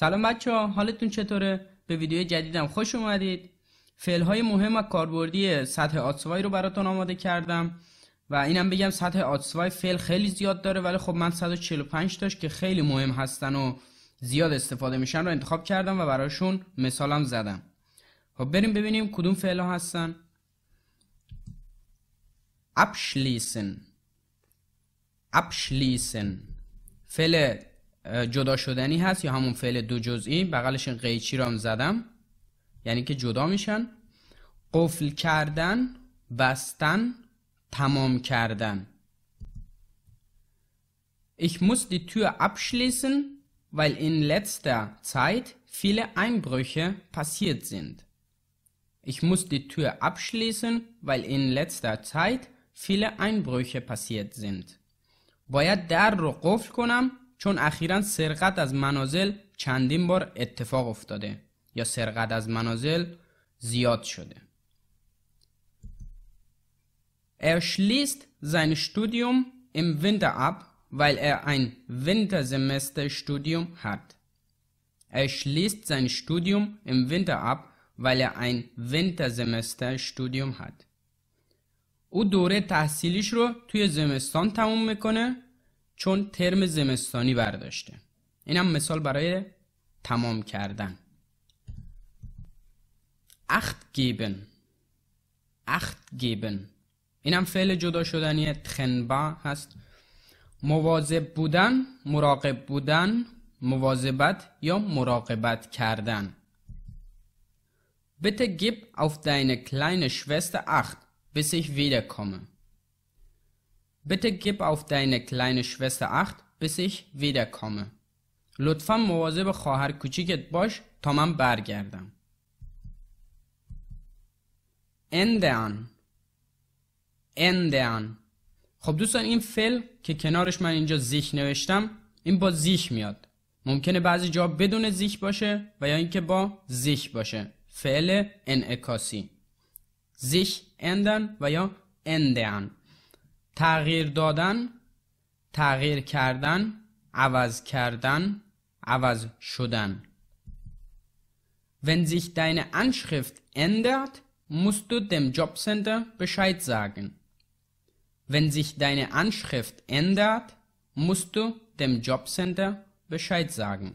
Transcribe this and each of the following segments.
سلام بچه ها حالتون چطوره؟ به ویدیو جدیدم خوش اومدید فعل های مهم و کاربردی سطح آتسوای رو براتون آماده کردم و اینم بگم سطح آتسوای فعل خیلی زیاد داره ولی خب من 145 تاش که خیلی مهم هستن و زیاد استفاده میشن رو انتخاب کردم و براشون مثالم زدم خب بریم ببینیم کدوم فعل ها هستن abschließen abschließen فعل جدا شدنی هست یا همون فعل دو جزئی بغلش قیچی رو هم زدم یعنی که جدا میشن قفل کردن بستن تمام کردن Ich muss die Tür abschließen, weil in letzter Zeit viele Einbrüche passiert sind. Ich muss die Tür abschließen, weil in letzter Zeit viele Einbrüche passiert sind. باید در رو قفل کنم چون اخیرا سرقت از منازل چندین بار اتفاق افتاده یا سرقت از منازل زیاد شده. Er schließt sein Studium im Winter ab, weil er ein Wintersemesterstudium hat. Er schließt sein Studium im Winter ab, weil er ein Wintersemesterstudium hat. او دوره تحصیلیش رو توی زمستان تموم میکنه چون ترم زمستانی برداشته اینم مثال برای تمام کردن acht geben acht geben اینم فعل جدا شدنی تخنبا هست مواظب بودن مراقب بودن مواظبت یا مراقبت کردن Bitte gib auf deine kleine Schwester acht, bis ich wiederkomme. Bitte gib auf deine kleine Schwester acht, bis ich کامه. لطفا مواظب خواهر کوچیکت باش تا من برگردم. اندان. خب دوستان این فعل که کنارش من اینجا زیخ نوشتم این با زیخ میاد ممکنه بعضی جا بدون زیخ باشه و یا اینکه با زیخ باشه فعل انعکاسی زیخ اندن و یا اندن تغییر دادن تغییر کردن عوض کردن عوض شدن Wenn sich deine Anschrift ändert, musst du dem Jobcenter Bescheid sagen. Wenn sich deine Anschrift ändert, musst du dem Jobcenter Bescheid sagen.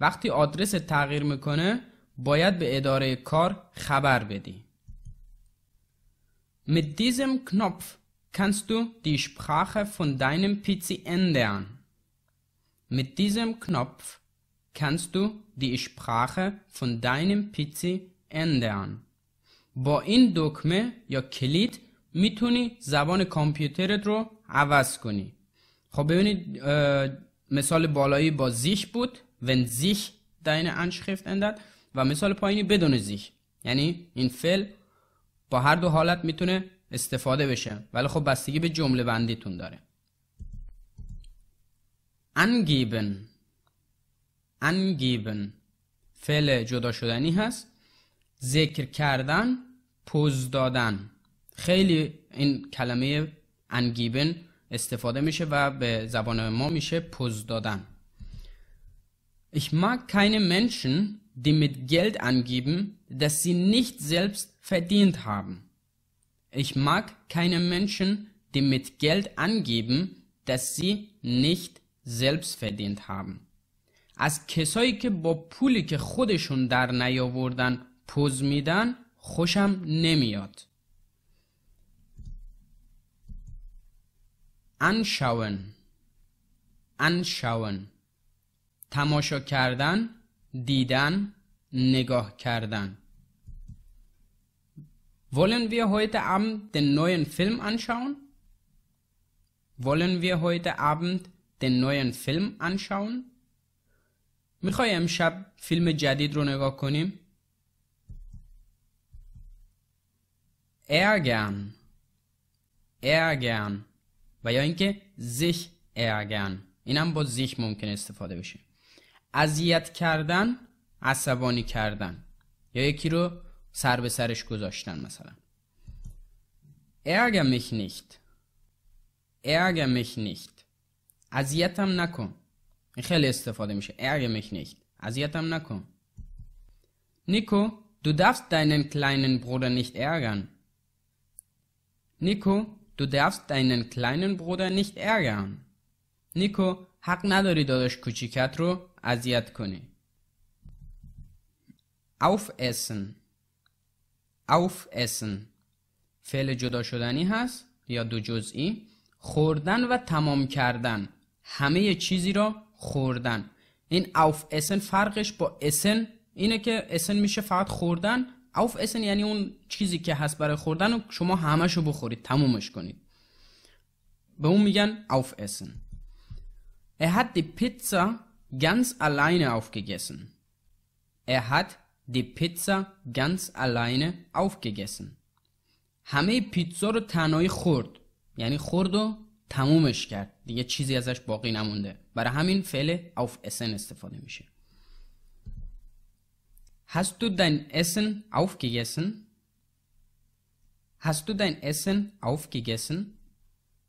وقتی آدرس تغییر میکنه باید به اداره کار خبر بدی. Mit diesem Knopf kannst du die Sprache von deinem PC ändern. Mit diesem Knopf kannst du die Sprache von deinem PC ändern. Äh, bo in dokme یا کلید mituni زبان کامپیوترت رو عوض کنی. خب ببینید مثال بالایی با زیش بود wenn sich deine Anschrift ändert و مثال پایینی بدون زیش یعنی این فعل با هر دو حالت میتونه استفاده بشه ولی خب بستگی به جمله بندیتون داره انگیبن، انگیبن، فعل جدا شدنی هست ذکر کردن پوز دادن خیلی این کلمه انگیبن استفاده میشه و به زبان ما میشه پوز دادن Ich mag keine Menschen, die mit Geld angeben, dass sie nicht selbst verdient haben. Ich mag keine Menschen, die mit Geld angeben, dass sie nicht selbst verdient haben. از کسایی ke با پولی ke خودشون در نیاوردن پوز میدن خوشم nemiyat. anschauen anschauen تماشا کردن didan, نگاه کردن Wollen wir heute Abend den neuen Film anschauen? Wollen wir heute Abend den neuen Film anschauen? میخوای امشب فیلم جدید رو نگاه کنیم؟ ärgern ärgern و یا اینکه sich ärgern اینم با sich ممکن استفاده بشه اذیت کردن عصبانی کردن یا یکی رو سر به سرش گذاشتن مثلا ارگر mich nicht ارگر mich nicht اذیتم نکن این خیلی استفاده میشه ارگر mich nicht اذیتم نکن نیکو du darfst deinen kleinen Bruder nicht ärgern نیکو du darfst deinen kleinen Bruder nicht ärgern نیکو حق نداری داداش کوچیکت رو اذیت کنی aufessen اسن فعل جدا شدنی هست یا دو جزئی خوردن و تمام کردن همه چیزی را خوردن این اوف اسن فرقش با اسن اینه که اسن میشه فقط خوردن اوف اسن یعنی اون چیزی که هست برای خوردن و شما همشو بخورید تمومش کنید به اون میگن auf essen Er hat die Pizza ganz alleine aufgegessen. Er hat die Pizza ganz alleine aufgegessen همه پیتزا رو تنهایی خورد یعنی خورد و تمومش کرد دیگه چیزی ازش باقی نمونده برای همین فعل auf essen استفاده میشه Hast du dein Essen aufgegessen? Hast du dein Essen aufgegessen?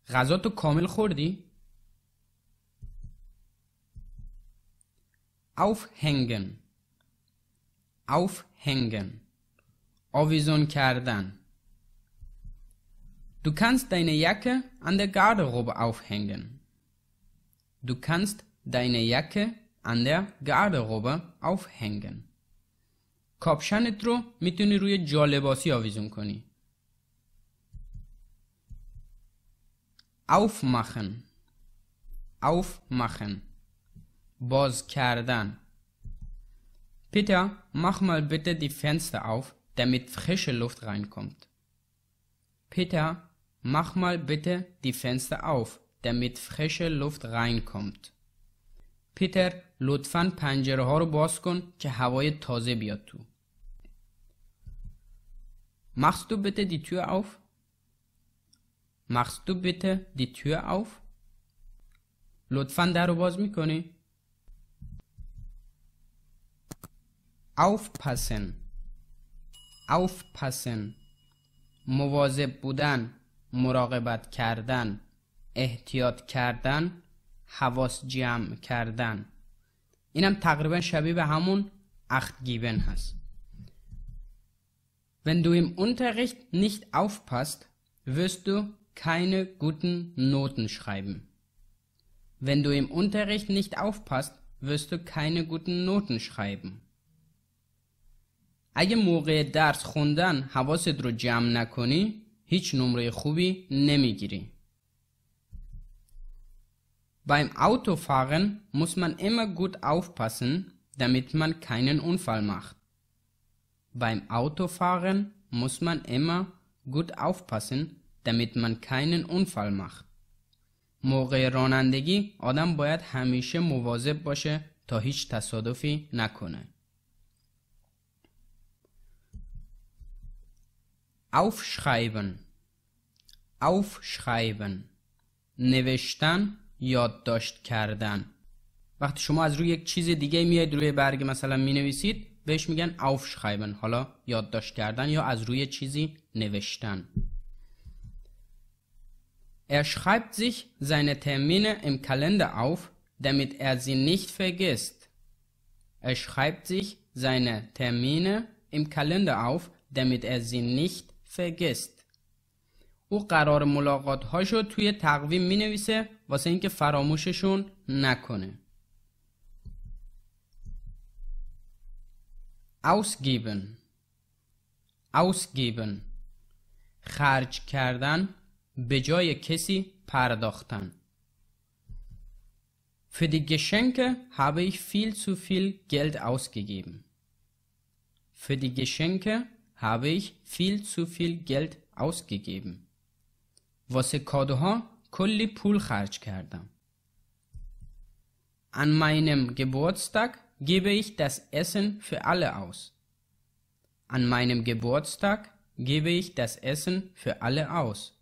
غذا تو کامل خوردی؟ Aufhängen aufhängen آویزون کردن Du kannst deine Jacke an der Garderobe aufhängen. Du kannst deine Jacke an der Garderobe aufhängen. کاپشنت رو میتونی روی جالباسی آویزون کنی. aufmachen aufmachen باز کردن Peter Mach mal bitte die Fenster auf, damit frische Luft reinkommt. Peter, mach mal bitte die Fenster auf, damit frische Luft reinkommt. Peter, لطفا پنجره ها رو باز کن که هوای تازه بیاد تو. Machst du bitte die Tür auf? Machst du bitte die Tür auf? لطفا در رو باز aufpassen aufpassen مواظب بودن مراقبت کردن احتیاط کردن حواس جمع کردن اینم تقریبا شبیه به همون acht geben هست Wenn du im Unterricht nicht aufpasst, wirst du keine guten Noten schreiben. Wenn du im Unterricht nicht aufpasst, wirst du keine guten Noten schreiben. اگه موقع درس خوندن حواست رو جمع نکنی هیچ نمره خوبی نمیگیری. Beim Autofahren muss man immer gut aufpassen, damit man keinen Unfall macht. Beim Autofahren muss man immer gut aufpassen, damit man keinen Unfall macht. موقع رانندگی آدم باید همیشه مواظب باشه تا هیچ تصادفی نکنه. aufschreiben aufschreiben نوشتن یادداشت کردن وقتی شما از روی یک چیز دیگه میاید روی برگ مثلا می نویسید بهش میگن aufschreiben حالا یادداشت کردن یا از روی چیزی نوشتن Er schreibt sich seine Termine im Kalender auf, damit er sie nicht vergisst. Er schreibt sich seine Termine im Kalender auf, damit er sie nicht فگست او قرار ملاقات هاشو توی تقویم می نویسه واسه اینکه فراموششون نکنه ausgeben ausgeben خرج کردن به جای کسی پرداختن Für die Geschenke habe ich viel zu viel Geld ausgegeben. Für die Geschenke habe ich viel zu viel Geld ausgegeben. واسه کادوها کلی پول خرج کردم. An meinem Geburtstag gebe ich das Essen für alle aus. An meinem Geburtstag gebe ich das Essen für alle aus.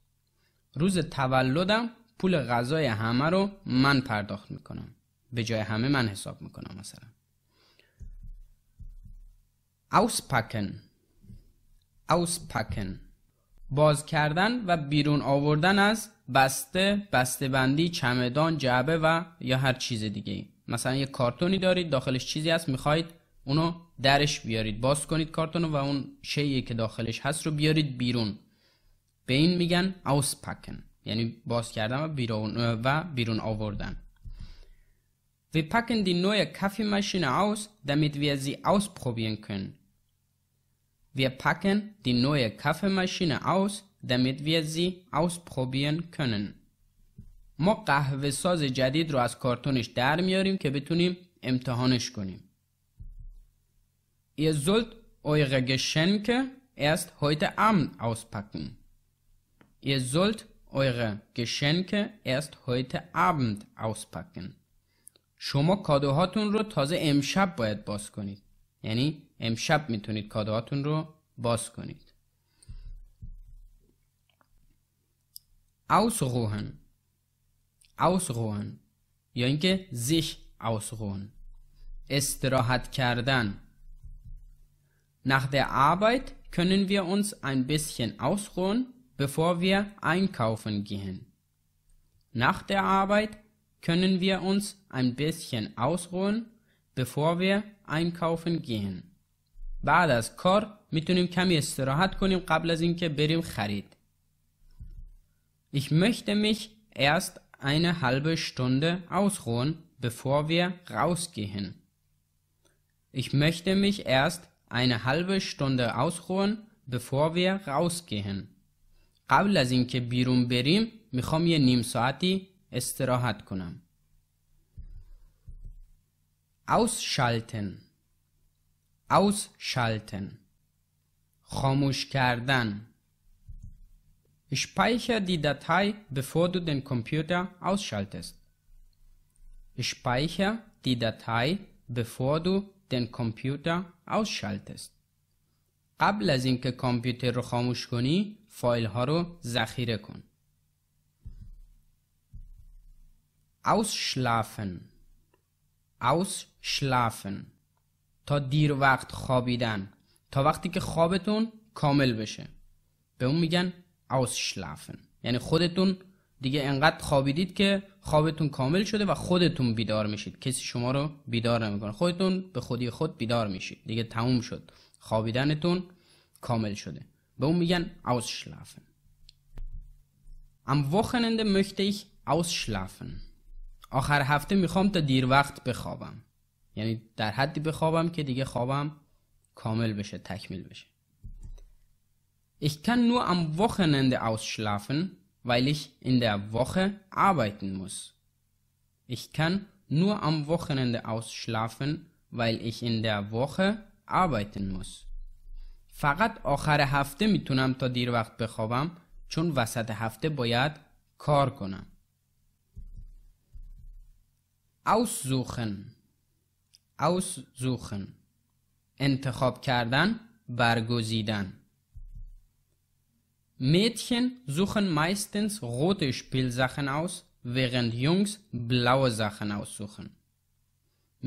Ruse تولدم پول غذای همه رو من پرداخت میکنم. به جای همه من حساب میکنم مثلا. Auspacken auspacken باز کردن و بیرون آوردن از بسته بسته بندی چمدان جعبه و یا هر چیز دیگه مثلا یه کارتونی دارید داخلش چیزی هست میخواید اونو درش بیارید باز کنید کارتونو و اون شیعه که داخلش هست رو بیارید بیرون به این میگن auspacken یعنی باز کردن و بیرون و بیرون آوردن Wir packen die neue Kaffeemaschine aus, damit wir sie ausprobieren können. Wir packen die neue Kaffeemaschine aus, damit wir sie ausprobieren können. ما قهوه ساز جدید رو از کارتونش در میاریم که بتونیم امتحانش کنیم. Ihr sollt eure Geschenke erst heute Abend auspacken. Ihr sollt eure Geschenke erst heute Abend auspacken. شما کادوهاتون رو تازه امشب باید باز کنید. یعنی امشب میتونید کادوهاتون رو باز کنید ausruhen ausruhen یا اینکه sich ausruhen استراحت کردن nach der Arbeit können wir uns ein bisschen ausruhen bevor wir einkaufen gehen nach der Arbeit können wir uns ein bisschen ausruhen bevor wir einkaufen gehen بعد از کار میتونیم کمی استراحت کنیم قبل از اینکه بریم خرید. Ich möchte mich erst eine halbe Stunde ausruhen, bevor wir rausgehen. Ich möchte mich erst eine halbe Stunde ausruhen, bevor wir rausgehen. قبل از اینکه بیرون بریم میخوام یه نیم ساعتی استراحت کنم. Ausschalten ausschalten خاموش کردن Speichere die Datei, bevor du den Computer ausschaltest. Speichere die Datei, bevor du den Computer ausschaltest. قبل از اینکه کامپیوتر رو خاموش کنی، فایل ها رو ذخیره کن. Ausschlafen. Ausschlafen. تا دیر وقت خوابیدن تا وقتی که خوابتون کامل بشه به اون میگن ausschlafen یعنی خودتون دیگه انقدر خوابیدید که خوابتون کامل شده و خودتون بیدار میشید کسی شما رو بیدار نمیکنه خودتون به خودی خود بیدار میشید دیگه تموم شد خوابیدنتون کامل شده به اون میگن ausschlafen am Wochenende möchte ich ausschlafen آخر هفته میخوام تا دیر وقت بخوابم یعنی در حدی بخوابم که دیگه خوابم کامل بشه تکمیل بشه Ich kann nur am Wochenende ausschlafen, weil ich in der Woche arbeiten muss. Ich kann nur am Wochenende ausschlafen, weil ich in der Woche arbeiten muss. فقط آخر هفته میتونم تا دیر وقت بخوابم چون وسط هفته باید کار کنم. aussuchen aussuchen انتخاب کردن برگزیدن Mädchen suchen meistens rote Spielsachen aus, während Jungs blaue Sachen aussuchen.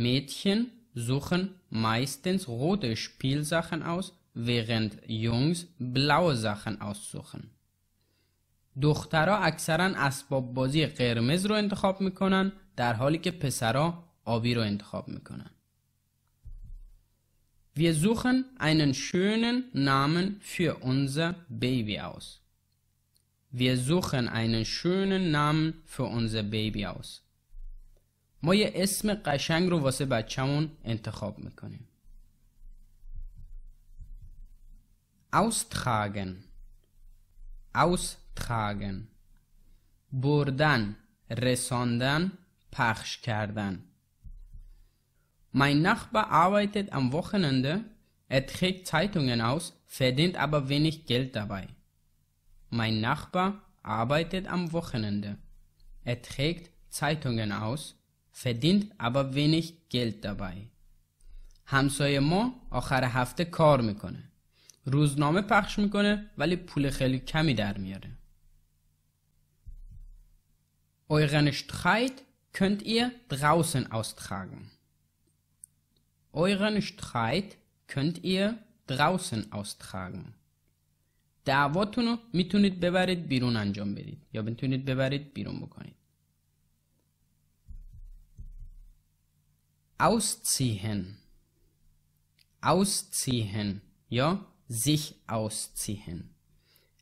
Mädchen suchen meistens rote Spielsachen aus, während Jungs blaue Sachen aussuchen. دخترها اکثرا اسباب بازی قرمز رو انتخاب میکنن در حالی که پسرا آبی رو انتخاب میکنن. Wir suchen einen schönen Namen für unser Baby aus. Wir suchen einen schönen Namen für unser Baby aus. ما یه اسم قشنگ رو واسه بچهمون انتخاب میکنیم. austragen austragen بردن رساندن پخش کردن mein Nachbar arbeitet am Wochenende, er trägt Zeitungen aus, verdient aber wenig Geld dabei. Mein Nachbar arbeitet am Wochenende. Er trägt Zeitungen aus, verdient aber wenig Geld dabei. همسایه ما آخر هفته کار میکنه. روزنامه پخش میکنه ولی پول خیلی کمی در میاره. Euren Streit könnt ihr draußen austragen. Euren Streit könnt ihr draußen austragen. دعواتون رو میتونید ببرید بیرون انجام بدید یا میتونید ببرید بیرون بکنید ausziehen ausziehen یا sich ausziehen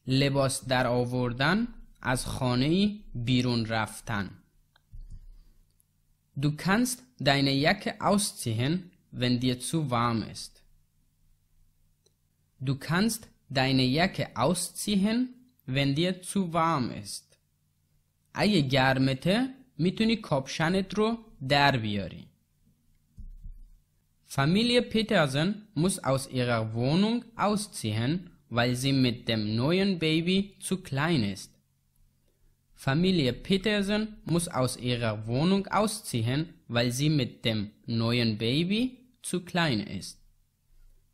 لباس در آوردن از خانه بیرون رفتن Du kannst deine Jacke ausziehen wenn dir zu warm ist. Du kannst deine Jacke ausziehen, wenn dir zu warm ist. اگه garmete میتونی کاپشنت رو در بیاری. Familie Petersen muss aus ihrer Wohnung ausziehen, weil sie mit dem neuen Baby zu klein ist. Familie Petersen muss aus ihrer Wohnung ausziehen, weil sie mit dem neuen Baby zu klein است.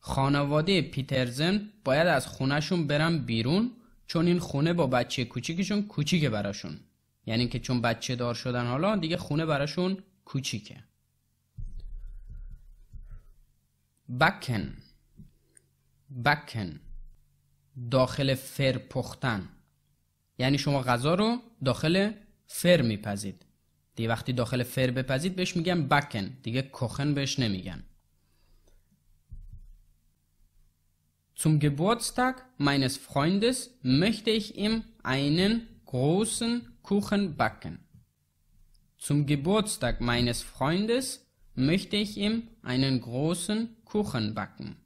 خانواده پیترزن باید از خونهشون برن بیرون چون این خونه با بچه کوچیکشون کوچیکه براشون. یعنی که چون بچه دار شدن حالا دیگه خونه براشون کوچیکه. بکن بکن داخل فر پختن یعنی شما غذا رو داخل فر میپزید دیگه وقتی داخل فر بپزید بهش میگن بکن دیگه کخن بهش نمیگن Zum Geburtstag meines Freundes möchte ich ihm einen großen Kuchen backen. Zum Geburtstag meines Freundes möchte ich ihm einen großen Kuchen backen.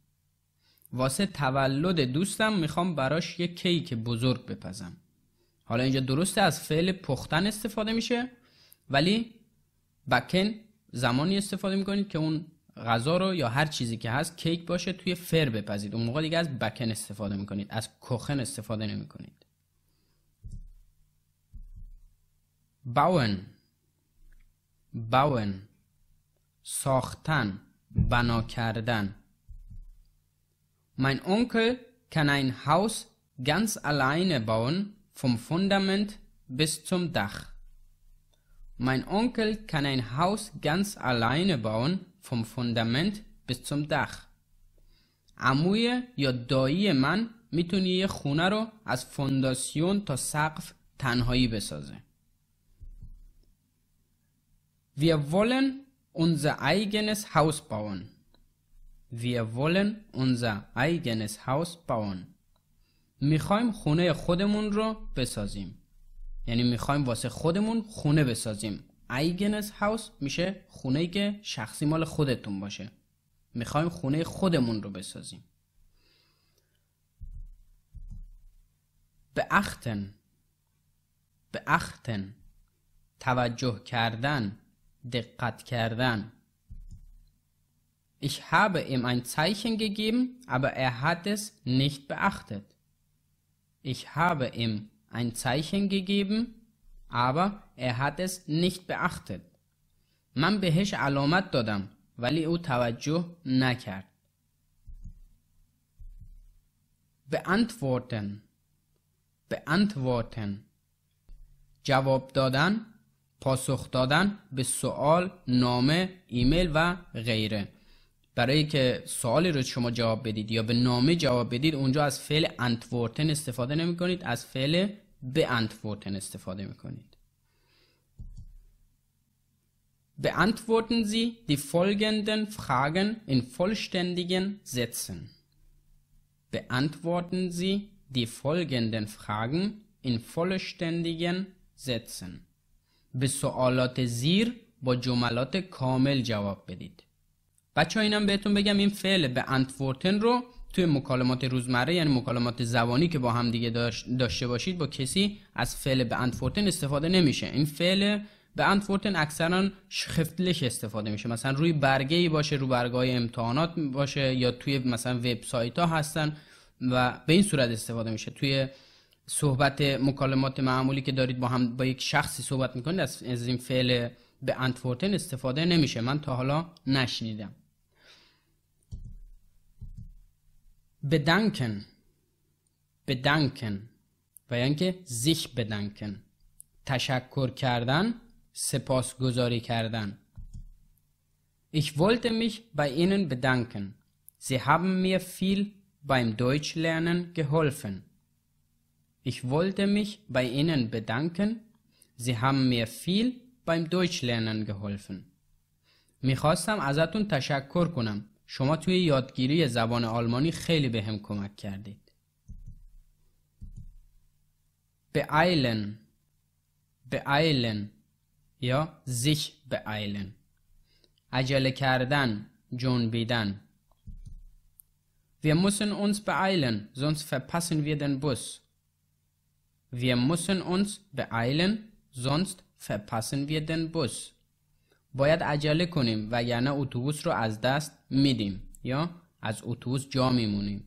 واسه تولد دوستم میخوام براش یه کیک بزرگ بپزم. حالا اینجا درسته از فعل پختن استفاده میشه ولی بکن زمانی استفاده میکنید که اون غذا رو یا هر چیزی که هست کیک باشه توی فر بپزید اون موقع دیگه از بکن استفاده میکنید از کوخن استفاده نمیکنید باون باون ساختن بنا کردن من اونکل کن این هاوس ganz alleine باون vom Fundament bis zum دخ من اونکل کن این هاوس ganz alleine باون vom Fundament عموی یا دایی من میتونی یه خونه رو از فونداسیون تا سقف تنهایی بسازه. Wir wollen unser eigenes Haus bauen. Wir wollen unser eigenes Haus bauen. میخوایم خونه خودمون رو بسازیم. یعنی میخوایم واسه خودمون خونه بسازیم. ایگنس Haus میشه خونه که شخصی مال خودتون باشه میخوایم خونه خودمون رو بسازیم به اختن توجه کردن دقت کردن Ich habe ihm ein Zeichen gegeben, aber er hat es nicht beachtet. Ich habe ihm ein Zeichen gegeben, aber er hat es nicht beachtet. من بهش علامت دادم ولی او توجه نکرد. به beantworten جواب دادن پاسخ دادن به سوال نامه ایمیل و غیره برای که سوالی رو شما جواب بدید یا به نامه جواب بدید اونجا از فعل انتورتن استفاده نمی کنید از فعل beantworten استفاده میکنید. Beantworten Sie die folgenden Fragen in vollständigen Sätzen. Beantworten Sie die folgenden Fragen in vollständigen Sätzen. به سوالات زیر با جملات کامل جواب بدید. بچه ها اینم بهتون بگم این فعل beantworten رو توی مکالمات روزمره یعنی مکالمات زبانی که با هم دیگه داشته باشید با کسی از فعل به انفورتن استفاده نمیشه این فعل به انفورتن اکثرا شخفتلش استفاده میشه مثلا روی برگه ای باشه رو برگه امتحانات باشه یا توی مثلا وبسایت ها هستن و به این صورت استفاده میشه توی صحبت مکالمات معمولی که دارید با هم با یک شخصی صحبت میکنید از این فعل به انفورتن استفاده نمیشه من تا حالا نشنیدم bedanken bedanken و یعنی که sich bedanken تشکر کردن سپاسگزاری کردن Ich wollte mich bei Ihnen bedanken. Sie haben mir viel beim Deutschlernen geholfen. Ich wollte mich bei Ihnen bedanken. Sie haben mir viel beim Deutschlernen geholfen. میخواستم ازتون تشکر کنم. شما توی یادگیری زبان آلمانی خیلی به هم کمک کردید. beeilen beeilen یا sich beeilen عجله کردن جنبیدن Wir müssen uns beeilen, sonst verpassen wir den Bus. Wir müssen uns beeilen, sonst verpassen wir den Bus. باید عجله کنیم وگرنه اتوبوس رو از دست میدیم یا از اتوبوس جا میمونیم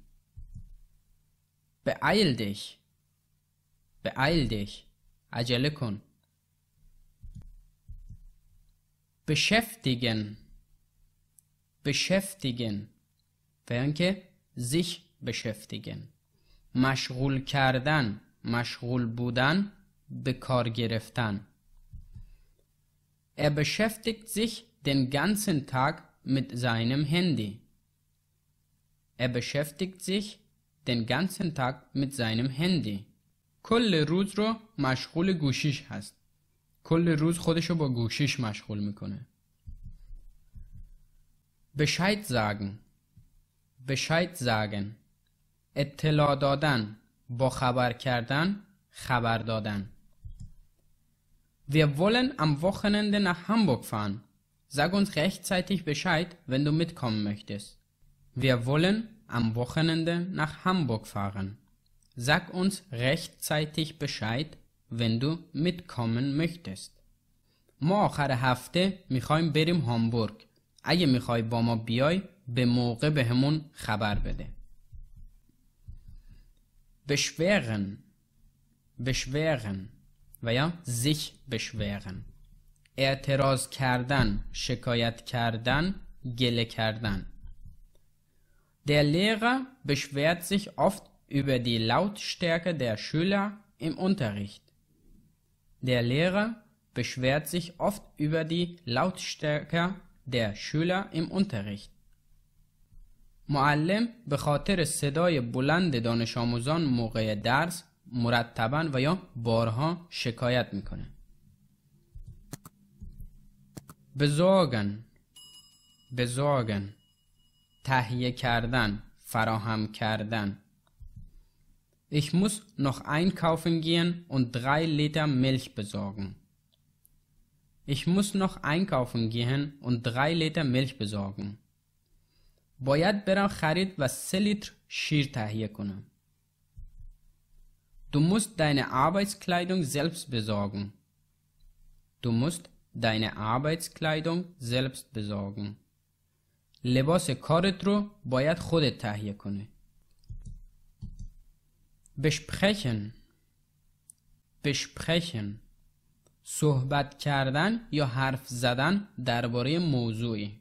beeil dich beeil دیش عجله کن beschäftigen beschäftigen و که sich beschäftigen مشغول کردن مشغول بودن به کار گرفتن Er beschäftigt sich den ganzen Tag mit seinem Handy. Er beschäftigt sich den ganzen Tag mit seinem Handy. کل روز رو مشغول گوشیش هست. کل روز خودش رو با گوشیش مشغول میکنه. Bescheid sagen. Bescheid sagen. اطلاع دادن، با خبر کردن، خبر دادن. Wir wollen am Wochenende nach Hamburg fahren. Sag uns rechtzeitig Bescheid, wenn du mitkommen möchtest. Wir wollen am Wochenende nach Hamburg fahren. Sag uns rechtzeitig Bescheid, wenn du mitkommen möchtest. ما آخر هفته میخوایم بریم هامبورگ. اگه میخوای با ما بیای به موقع بهمون خبر بده. beschweren beschweren و یا sich beschweren اعتراض کردن شکایت کردن گله کردن Der Lehrer beschwert sich oft über die Lautstärke der Schüler im Unterricht. Der Lehrer beschwert sich oft über die Lautstärke der Schüler im Unterricht. معلم به خاطر صدای بلند دانش آموزان موقع درس مرتبا و یا بارها شکایت میکنه بزاگن بزاگن تهیه کردن فراهم کردن Ich muss noch einkaufen gehen und drei Liter Milch besorgen. Ich muss noch einkaufen gehen und drei Liter Milch besorgen. باید برم خرید و سه لیتر شیر تهیه کنم. Du musst deine Arbeitskleidung selbst besorgen. Du musst deine Arbeitskleidung selbst besorgen. لباس کارت رو باید خودت تهیه کنی. besprechen besprechen صحبت کردن یا حرف زدن درباره موضوعی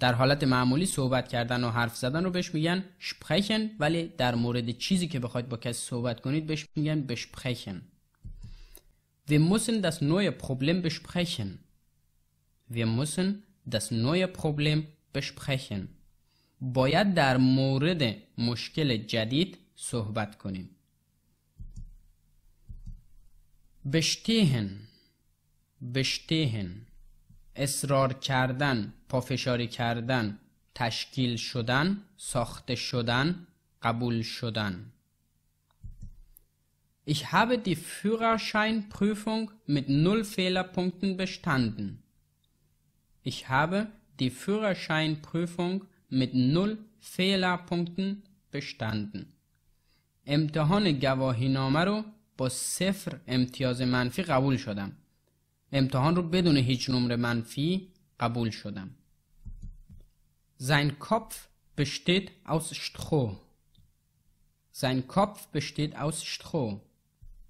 در حالت معمولی صحبت کردن و حرف زدن رو بهش میگن شپخن ولی در مورد چیزی که بخواید با کسی صحبت کنید بهش میگن بشپخن Wir müssen das neue Problem besprechen. Wir müssen das neue Problem besprechen. باید در مورد مشکل جدید صحبت کنیم. bestehen bestehen اصرار کردن، پافشاری کردن، تشکیل شدن، ساخته شدن، قبول شدن. Ich habe die Führerscheinprüfung mit null Fehlerpunkten bestanden. Ich habe die Führerscheinprüfung mit null Fehlerpunkten bestanden. امتحان گواهینامه رو با صفر امتیاز منفی قبول شدم. امتحان رو بدون هیچ نمره منفی قبول شدم. Sein Kopf besteht aus Stroh. Sein Kopf besteht aus Stroh.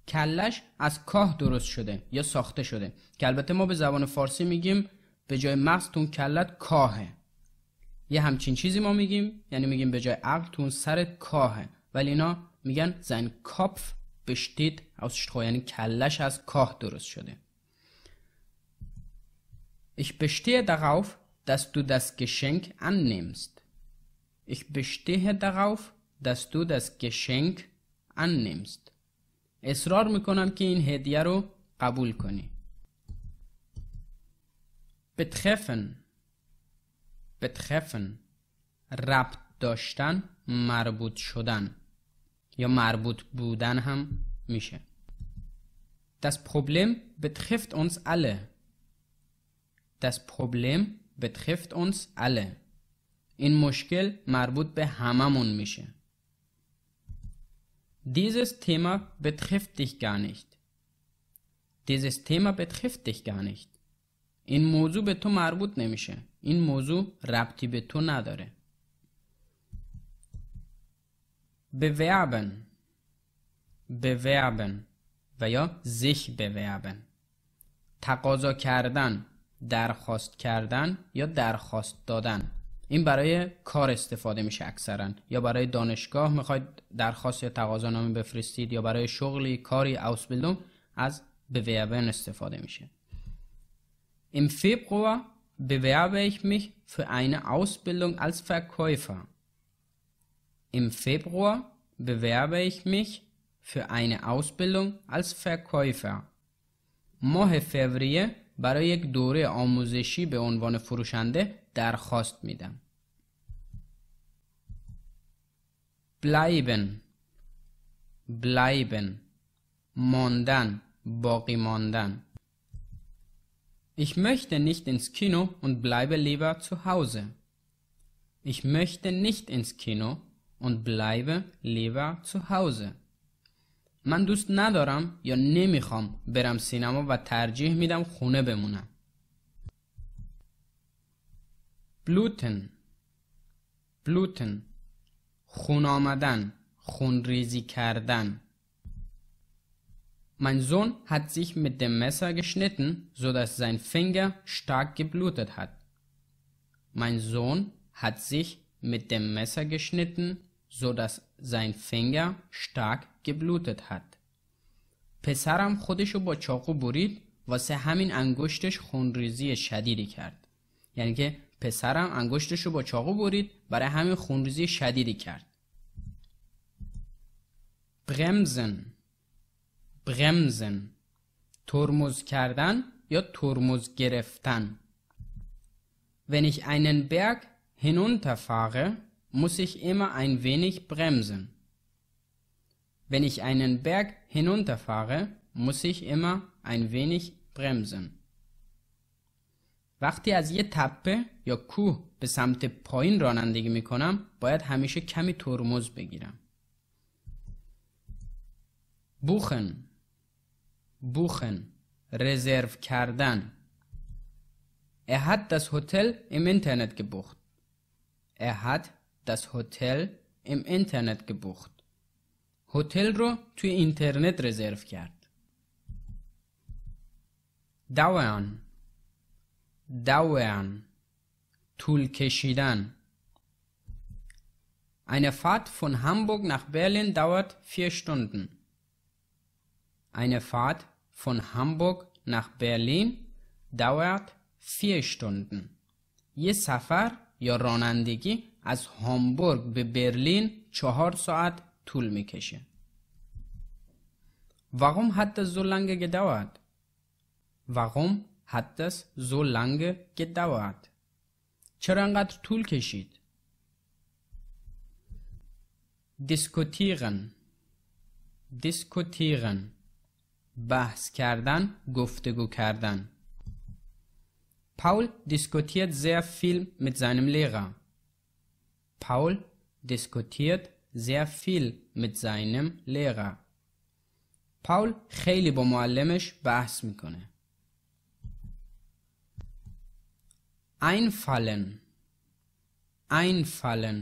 کلش از کاه درست شده یا ساخته شده که البته ما به زبان فارسی میگیم به جای مغز تون کلت کاهه یه همچین چیزی ما میگیم یعنی میگیم به جای عقل تون سرت کاهه ولی اینا میگن زن کپف بشتید از شتخو یعنی کلش از کاه درست شده Ich bestehe darauf, dass du das Geschenk annimmst. Ich bestehe darauf, dass du das Geschenk annimmst. اصرار میکنم که این هدیه رو قبول کنی. betreffen betreffen ربط داشتن مربوط شدن یا مربوط بودن هم میشه. Das Problem betrifft uns alle. Das Problem betrifft uns alle. In مشکل marbut be hamamun mische. Dieses Thema betrifft dich gar nicht. Dieses Thema betrifft dich gar nicht. In موضوع به تو مربوط In این موضوع ربطی به bewerben bewerben و یا sich bewerben Takozo کردن درخواست کردن یا درخواست دادن این برای کار استفاده میشه اکثرا یا برای دانشگاه میخواید درخواست یا تقاضا بفرستید یا برای شغلی کاری اوسبیلدون از bewerben استفاده میشه Im Februar bewerbe ich mich für eine Ausbildung als Verkäufer. Im Februar bewerbe ich mich für eine Ausbildung als Verkäufer. ماه فوریه برای یک دوره آموزشی به عنوان فروشنده درخواست میدم. bleiben bleiben ماندن باقی ماندن Ich möchte nicht ins Kino und bleibe lieber zu Hause. Ich möchte nicht ins Kino und bleibe lieber zu Hause. من دوست ندارم یا نمیخوام برم سینما و ترجیح میدم خونه بمونم بلوتن بلوتن خون آمدن خون ریزی کردن Mein Sohn hat sich mit dem Messer geschnitten, so dass sein Finger stark geblutet hat. Mein Sohn hat sich mit dem Messer geschnitten, so dass sein Finger stark که پسرم خودشو با چاقو برید واسه همین انگشتش خونریزی شدیدی کرد یعنی که پسرم انگشتشو با چاقو برید برای همین خونریزی شدیدی کرد برمزن برمزن ترمز کردن یا ترمز گرفتن Wenn ich einen Berg hinunterfahre, muss ich immer ein wenig bremsen. Wenn ich einen Berg hinunterfahre, muss ich immer ein wenig bremsen. وقتی از یه تپه یا کوه به سمت پایین رانندگی میکنم باید همیشه کمی ترمز بگیرم. بوخن بوخن رزرو کردن Er hat das Hotel im Internet gebucht. Er hat das Hotel im Internet gebucht. هتل رو توی اینترنت رزرو کرد دوان دوان طول کشیدن Eine Fahrt von Hamburg nach Berlin dauert vier Stunden. Eine Fahrt von Hamburg nach Berlin dauert vier Stunden. یه سفر یا رانندگی از هامبورگ به برلین چهار ساعت طول میکشه. Warum hat das so lange gedauert? Warum hat das so lange gedauert? چرا انقدر طول کشید؟ دیسکوتیرن دیسکوتیرن بحث کردن گفتگو کردن Paul diskutiert sehr viel mit seinem Lehrer. Paul diskutiert sehr viel mit seinem Lehrer. پاول خیلی با معلمش بحث میکنه. einfallen einfallen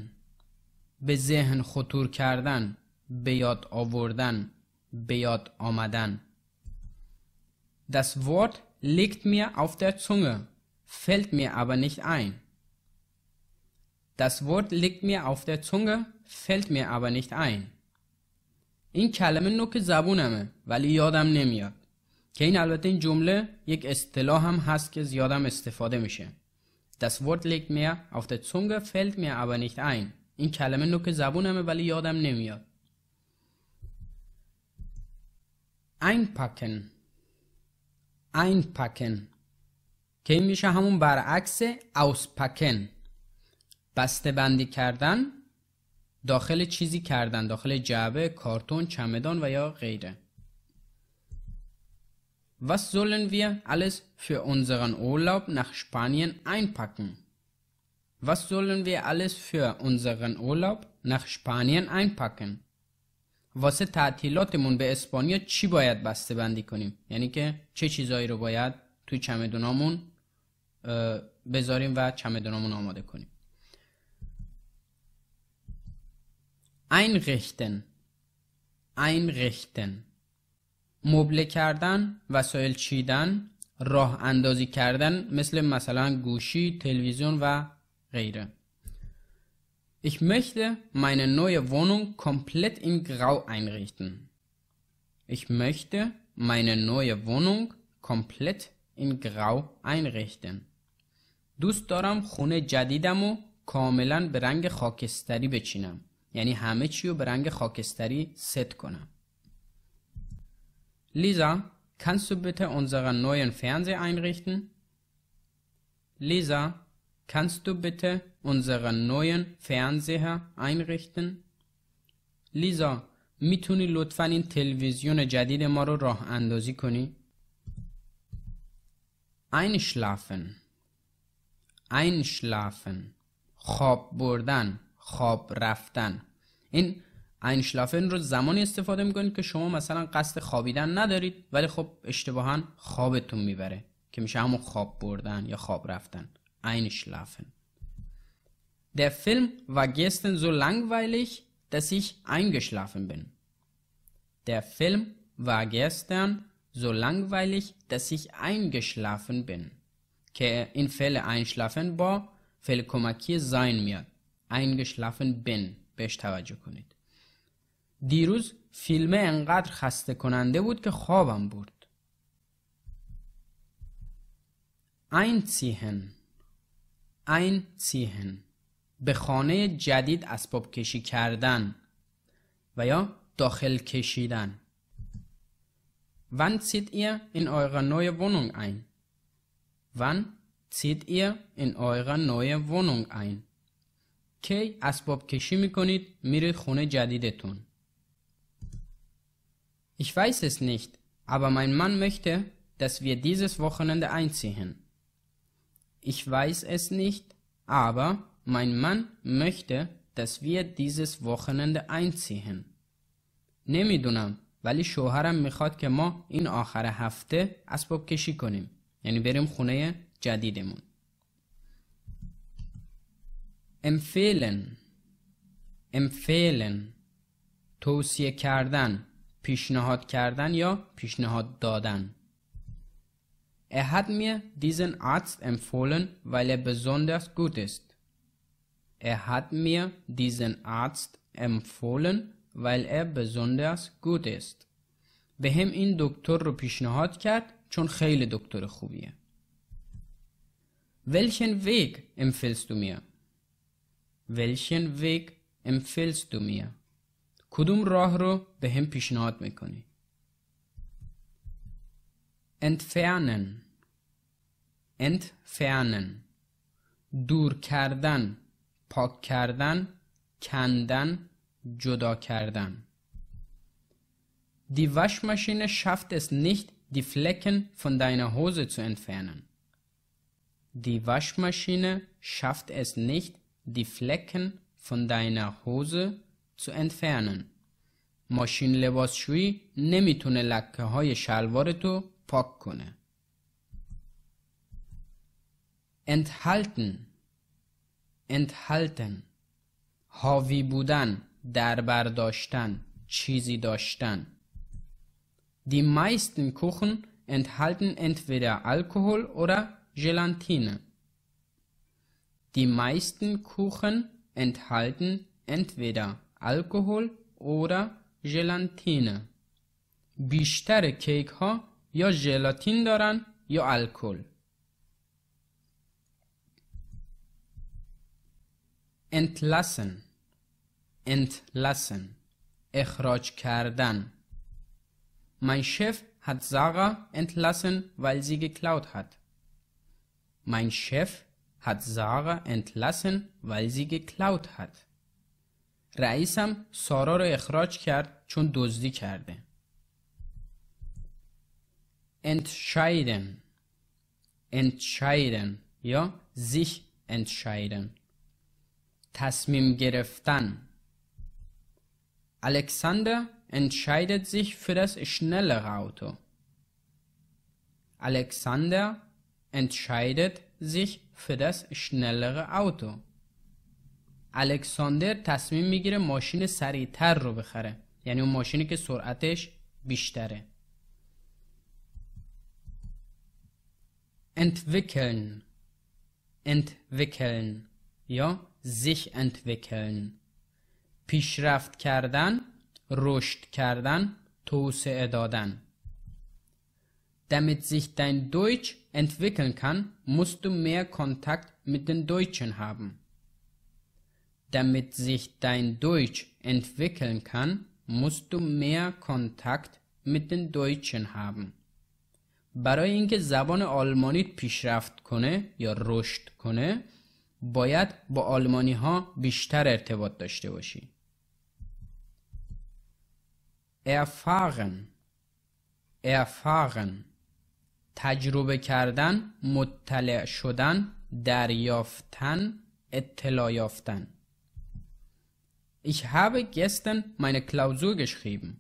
به ذهن خطور کردن به یاد آوردن به یاد آمدن Das Wort liegt mir auf der Zunge, fällt mir aber nicht ein. Das Wort liegt mir auf der Zunge, fällt mir aber nicht ein. این کلمه نوک زبونمه ولی یادم نمیاد که این البته این جمله یک اصطلاح هم هست که زیادم استفاده میشه Das Wort liegt mir auf der Zunge, fällt mir aber nicht ein. این کلمه نوک زبونمه ولی یادم نمیاد. Einpacken Einpacken که این میشه همون برعکس Auspacken بسته بندی کردن داخل چیزی کردن داخل جعبه کارتون چمدان و یا غیره Was sollen wir alles für unseren Urlaub nach Spanien einpacken? Was sollen wir alles für unseren Urlaub nach Spanien einpacken? واسه تعطیلاتمون به اسپانیا چی باید بسته بندی کنیم یعنی که چه چیزایی رو باید توی چمدونامون بذاریم و چمدونامون آماده کنیم einrichten einrichten مبله کردن وسایل چیدن راه اندازی کردن مثل مثلا گوشی تلویزیون و غیره Ich möchte meine neue Wohnung komplett in Grau einrichten. Ich möchte meine neue Wohnung komplett in Grau einrichten. دوست دارم خونه جدیدم و کاملا به رنگ خاکستری بچینم. یعنی همه چی رو به رنگ خاکستری ست کنم. Lisa, kannst du bitte unseren neuen Fernseher einrichten? Lisa, kannst du bitte unseren neuen Fernseher einrichten? Lisa, میتونی لطفا این تلویزیون جدید ما رو راه اندازی کنی؟ einschlafen einschlafen خواب بردن خواب رفتن این اینشلافن رو زمانی استفاده میکنید که شما مثلا قصد خوابیدن ندارید ولی خب اشتباها خوابتون میبره که میشه همون خواب بردن یا خواب رفتن einschlafen Der Film war gestern so langweilig, dass ich eingeschlafen bin. Der Film war gestern so langweilig, dass ich eingeschlafen bin. که این فعل einschlafen با فعل کمکی sein میاد. eingeschlafen bin بهش توجه کنید دیروز فیلم انقدر خسته کننده بود که خوابم برد einziehen einziehen به خانه جدید اسباب کشی کردن و یا داخل کشیدن Wann zieht ihr in eure neue Wohnung ein? Wann zieht ihr in eure neue Wohnung ein? کی اسباب کشی میکنید میرید خونه جدیدتون Ich weiß es nicht, aber mein Mann möchte, dass wir dieses Wochenende einziehen. Ich weiß es nicht, aber mein Mann möchte, dass wir dieses Wochenende einziehen. نمیدونم ولی شوهرم میخواد که ما این آخر هفته اسباب کشی کنیم یعنی بریم خونه جدیدمون empfehlen empfehlen توصیه کردن پیشنهاد کردن یا پیشنهاد دادن Er hat mir diesen Arzt empfohlen, weil er besonders gut ist. Er hat mir diesen Arzt empfohlen, weil er besonders gut ist. به هم این دکتر رو پیشنهاد کرد چون خیلی دکتر خوبیه. Welchen Weg empfiehlst du mir? welchen Weg empfiehlst du mir? کدوم راه رو به هم entfernen entfernen دور کردن پاک کردن کندن جدا کردن Die Waschmaschine schafft es nicht, die Flecken von deiner Hose zu entfernen. Die Waschmaschine schafft es nicht, die Flecken von deiner Hose zu entfernen. ماشین لباسشویی نمیتونه لکه های شلوار تو پاک کنه. enthalten enthalten حاوی بودن در برداشتن چیزی داشتن Die meisten Kuchen enthalten entweder Alkohol oder Gelatine. Die meisten Kuchen enthalten entweder Alkohol oder Gelatine. بیشتر کیک ها یا ژلاتین دارن یا الکل entlassen entlassen اخراج کردن mein Chef hat Sarah entlassen weil sie geklaut hat mein Chef hat Sarah entlassen, weil sie geklaut hat. رئیسم سارا را اخراج کرد چون دزدی کرده. entscheiden entscheiden یا sich entscheiden تصمیم گرفتن Alexander entscheidet sich für das schnellere Auto. Alexander entscheidet sich für das schnellere Auto. الکساندر تصمیم میگیره ماشین سریعتر رو بخره یعنی اون ماشینی که سرعتش بیشتره entwickeln entwickeln یا sich entwickeln پیشرفت کردن رشد کردن توسعه دادن Damit sich dein Deutsch entwickeln kann, musst du mehr Kontakt mit den Deutschen haben. Damit sich dein Deutsch entwickeln kann, musst du mehr Kontakt mit den Deutschen haben. برای اینکه زبان آلمانیت پیشرفت کنه یا رشد کنه باید با آلمانی ها بیشتر ارتباط داشته باشی. erfahren erfahren تجربه کردن مطلع شدن دریافتن اطلاع یافتن Ich habe gestern meine Klausur geschrieben,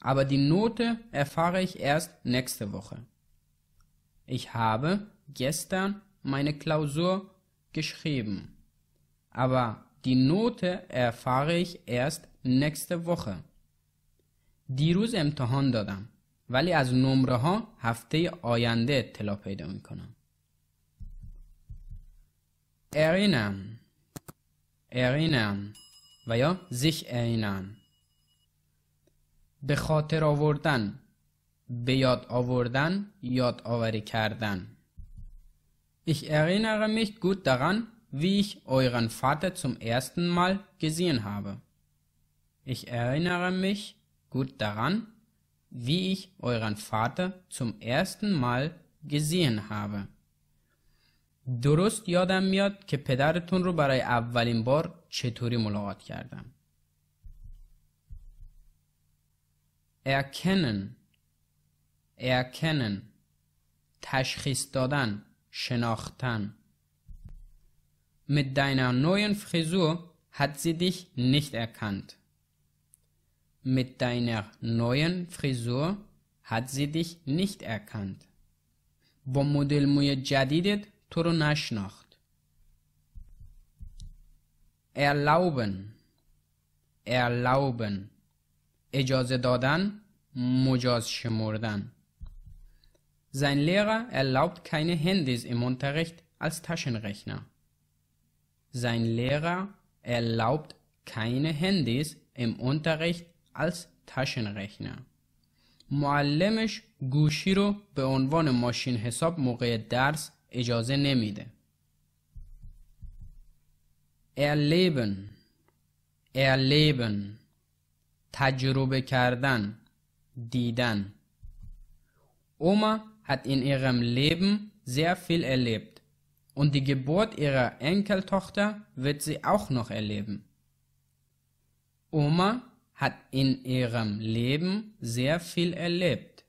aber die Note erfahre ich erst nächste Woche. Ich habe gestern meine Klausur geschrieben, aber die Note erfahre ich erst nächste Woche. دیروز امتحان دادم ولی از نمره ها هفته آینده اطلاع پیدا میکنم ارینم ارینم و یا زیخ ارینم به خاطر آوردن به یاد آوردن یاد آوری کردن Ich erinnere mich gut daran, wie ich euren Vater zum ersten Mal gesehen habe. Ich erinnere mich gut daran, wie ich euren Vater zum ersten Mal gesehen habe. درست یادم میاد که پدرتون رو برای اولین بار چطوری ملاقات کردم. erkennen erkennen تشخیص دادن شناختن mit deiner neuen Frisur hat sie dich nicht erkannt. Mit deiner neuen Frisur hat sie dich nicht erkannt. با مدل موی جدیدت تو رو نشناخت. erlauben erlauben اجازه دادن مجاز شمردن Sein Lehrer erlaubt keine Handys im Unterricht als Taschenrechner. Sein Lehrer erlaubt keine Handys im Unterricht als Taschenrechner. معلمش گوشی رو به عنوان ماشین حساب موقع درس اجازه نمیده. erleben erleben تجربه کردن دیدن Oma hat in ihrem Leben sehr viel erlebt und die Geburt ihrer Enkeltochter wird sie auch noch erleben. Oma hat in ihrem Leben sehr viel erlebt.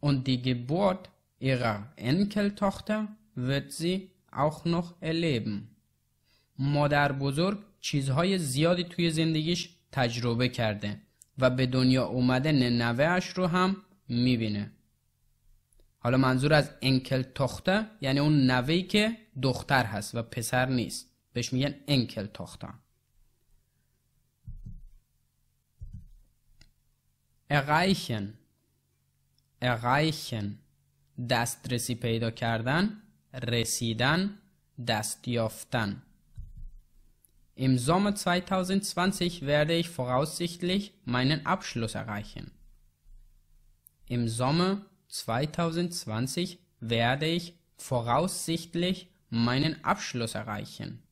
Und die Geburt ihrer Enkeltochter wird sie auch noch erleben. مادر بزرگ چیزهای زیادی توی زندگیش تجربه کرده و به دنیا اومدن نوهش رو هم میبینه. حالا منظور از انکل تخته یعنی اون نوهی که دختر هست و پسر نیست. بهش میگن انکل تختان. erreichen erreichen das پیدا کردن رسیدن دست یافتن Im Sommer 2020 werde ich voraussichtlich meinen Abschluss erreichen. Im Sommer 2020 werde ich voraussichtlich meinen Abschluss erreichen.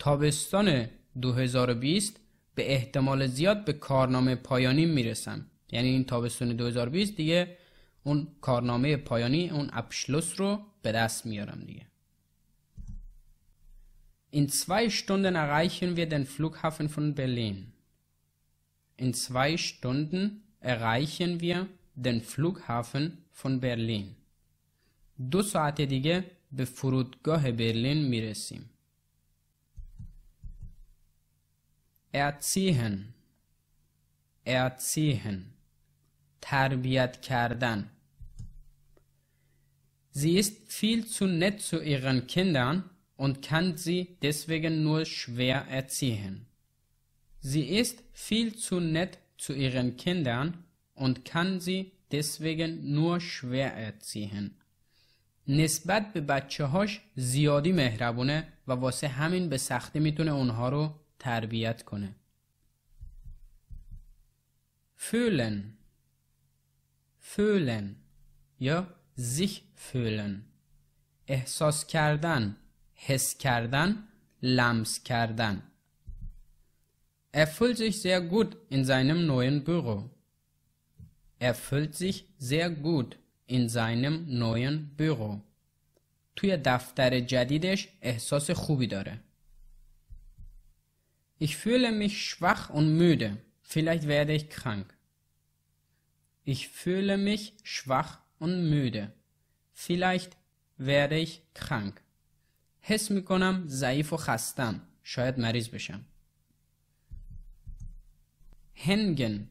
تابستان 2020 به احتمال زیاد به کارنامه پایانی میرسم یعنی این تابستون 2020 دیگه اون کارنامه پایانی اون ابشلوس رو به دست میارم دیگه In zwei Stunden erreichen wir den Flughafen von Berlin. In zwei Stunden erreichen wir den Flughafen von Berlin. دو ساعت دیگه به فرودگاه برلین میرسیم. erziehen erziehen تربیت کردن Sie ist viel zu nett zu ihren Kindern und kann sie deswegen nur schwer erziehen. Sie ist viel zu nett zu ihren Kindern und kann sie deswegen nur schwer erziehen. نسبت به بچه هاش زیادی مهربونه و واسه همین به سختی میتونه اونها رو تربیت کنه fühlen fühlen یا sich fühlen احساس کردن حس کردن لمس کردن Er fühlt sich sehr gut in seinem neuen Büro. Er fühlt sich sehr gut in seinem neuen Büro. توی دفتر جدیدش احساس khubi dare. Ich fühle mich schwach und müde. Vielleicht werde ich krank. Ich fühle mich schwach und müde. Vielleicht werde ich krank. حس میکنم ضعیف و خستم. شاید مریض بشم. هنگن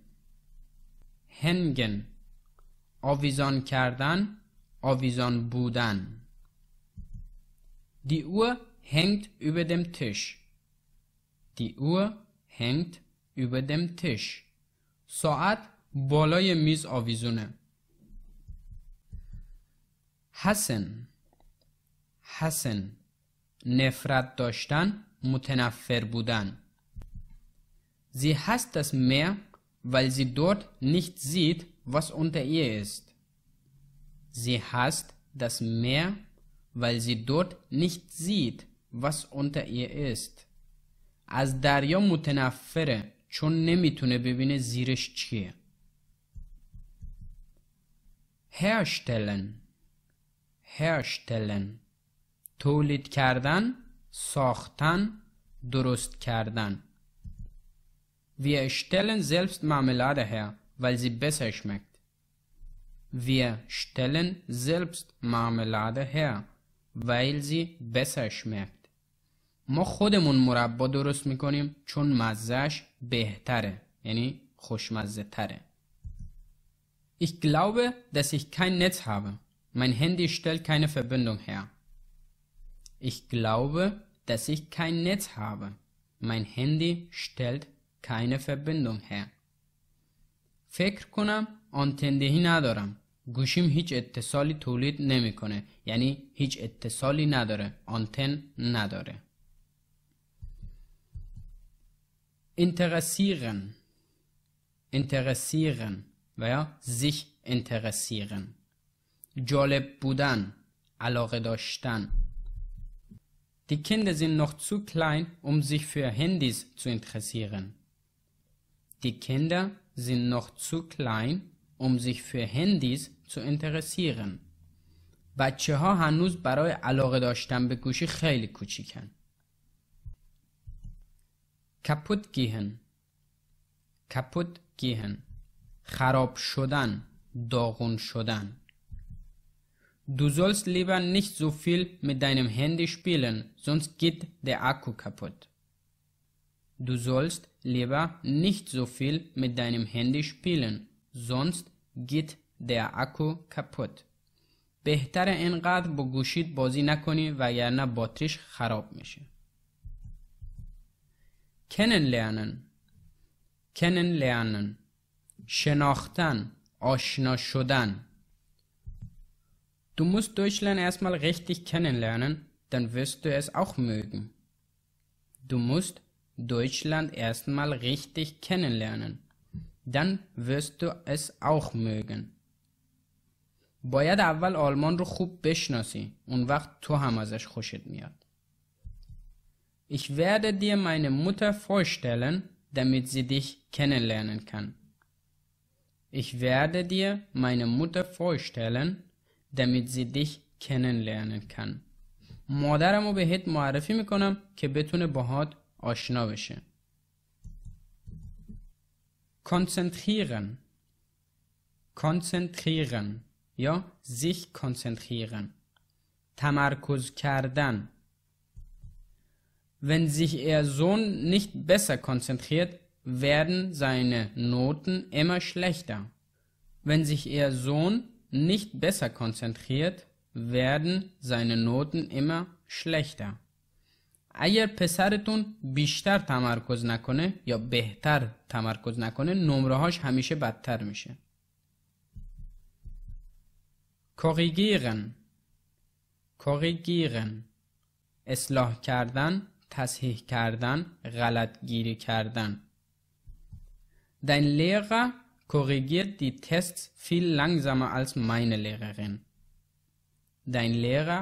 هنگن آویزان کردن آویزان بودن Die Uhr hängt über dem Tisch. Die Uhr hängt über dem Tisch. ساعت بالای میز آویزونه. حسن حسن نفرت داشتن متنفر بودن. Sie hasst das Meer, weil sie dort nicht sieht, was unter ihr ist. Sie hasst das Meer, weil sie dort nicht sieht, was unter ihr ist. از دریا متنفره چون نمیتونه ببینه زیرش چیه herstellen herstellen تولید کردن ساختن درست کردن Wir stellen selbst Marmelade her, weil sie besser schmeckt. Wir stellen selbst Marmelade her, weil sie besser schmeckt. ما خودمون مربا درست میکنیم چون مزهش بهتره یعنی خوشمزه تره Ich glaube, dass ich kein Netz habe. Mein Handy stellt keine Verbindung her. Ich glaube, dass ich kein Netz habe. Mein Handy stellt keine Verbindung her. فکر کنم آنتندهی ندارم. گوشیم هیچ اتصالی تولید نمیکنه. یعنی هیچ اتصالی نداره. آنتن نداره. interessieren, interessieren و sich interessieren جالب بودن علاقه داشتن Die Kinder sind noch zu klein, um sich für Handys zu interessieren. Die Kinder sind noch zu klein, um sich für Handys zu interessieren. بچه ها هنوز برای علاقه داشتن به گوشی خیلی kaputt gehen kaputt gehen خراب شدن داغون شدن Du sollst lieber nicht so viel mit deinem Handy spielen, sonst geht der Akku kaputt. Du sollst lieber nicht so viel mit deinem Handy spielen, sonst geht der Akku kaputt. بهتر اینقدر با گوشید بازی نکنی وگرنه باتریش خراب میشه. kennenlernen kennenlernen schnachtern آشنا شدن Du musst Deutschland erstmal richtig kennenlernen, dann wirst du es auch mögen. Du musst Deutschland erstmal richtig kennenlernen, dann wirst du es auch mögen. باید اول آلمان رو خوب بشناسی اون وقت تو هم ازش خوشت میاد ich werde dir meine Mutter vorstellen, damit sie dich kennenlernen kann. Ich werde dir meine Mutter vorstellen, damit sie dich kennenlernen kann. مادرم بهت معرفی میکنم که بتونه باهات آشنا بشه. konzentrieren konzentrieren یا sich konzentrieren تمرکز کردن wenn sich ihr Sohn nicht besser konzentriert, werden seine Noten immer schlechter. Wenn sich ihr Sohn nicht besser konzentriert, werden seine Noten immer schlechter. اگر پسرتون بیشتر تمرکز نکنه یا بهتر تمرکز نکنه نمره هاش همیشه بدتر میشه. korrigieren korrigieren اصلاح کردن تصحیح کردن غلط گیری کردن Dein Lehrer korrigiert die Tests viel langsamer als meine Lehrerin. Dein Lehrer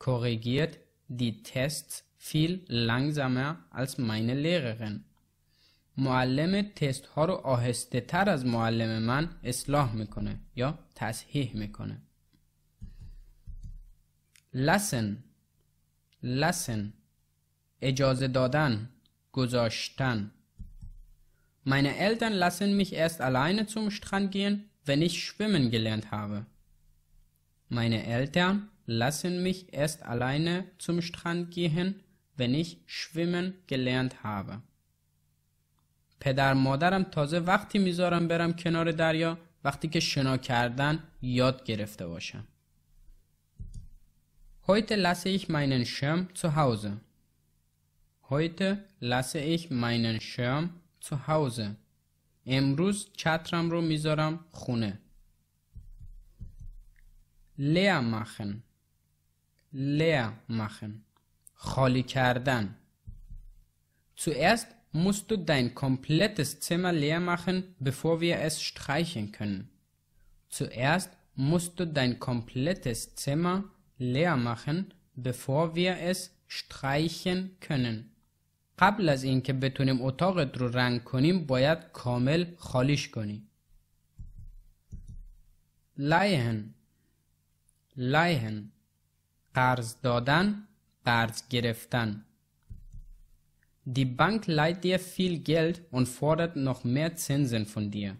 korrigiert die Tests viel langsamer als meine Lehrerin. معلم تست ها رو آهسته تر از معلم من اصلاح میکنه یا تصحیح میکنه Lassen, lassen! اجازه دادن گذاشتن meine Eltern lassen mich erst alleine zum Strand gehen, wenn ich schwimmen gelernt habe. Meine Eltern lassen mich erst alleine zum Strand gehen, wenn ich schwimmen gelernt habe. پدر مادرم تازه وقتی میذارم برم کنار دریا وقتی که شنا کردن یاد گرفته باشم. Heute lasse ich meinen Schirm zu Hause. Heute lasse ich meinen Schirm zu Hause. امروز چترم رو میذارم خونه. leer machen. leer machen. خالی کردن. Zuerst musst du dein komplettes Zimmer leer machen, bevor wir es streichen können. Zuerst musst du dein komplettes Zimmer leer machen, bevor wir es streichen können. قبل از که بتونیم اتاقت رو رنگ کنیم باید کامل خالیش کنی. لایهن لایهن قرض دادن قرض گرفتن Die Bank leiht dir viel Geld und fordert noch mehr Zinsen von dir.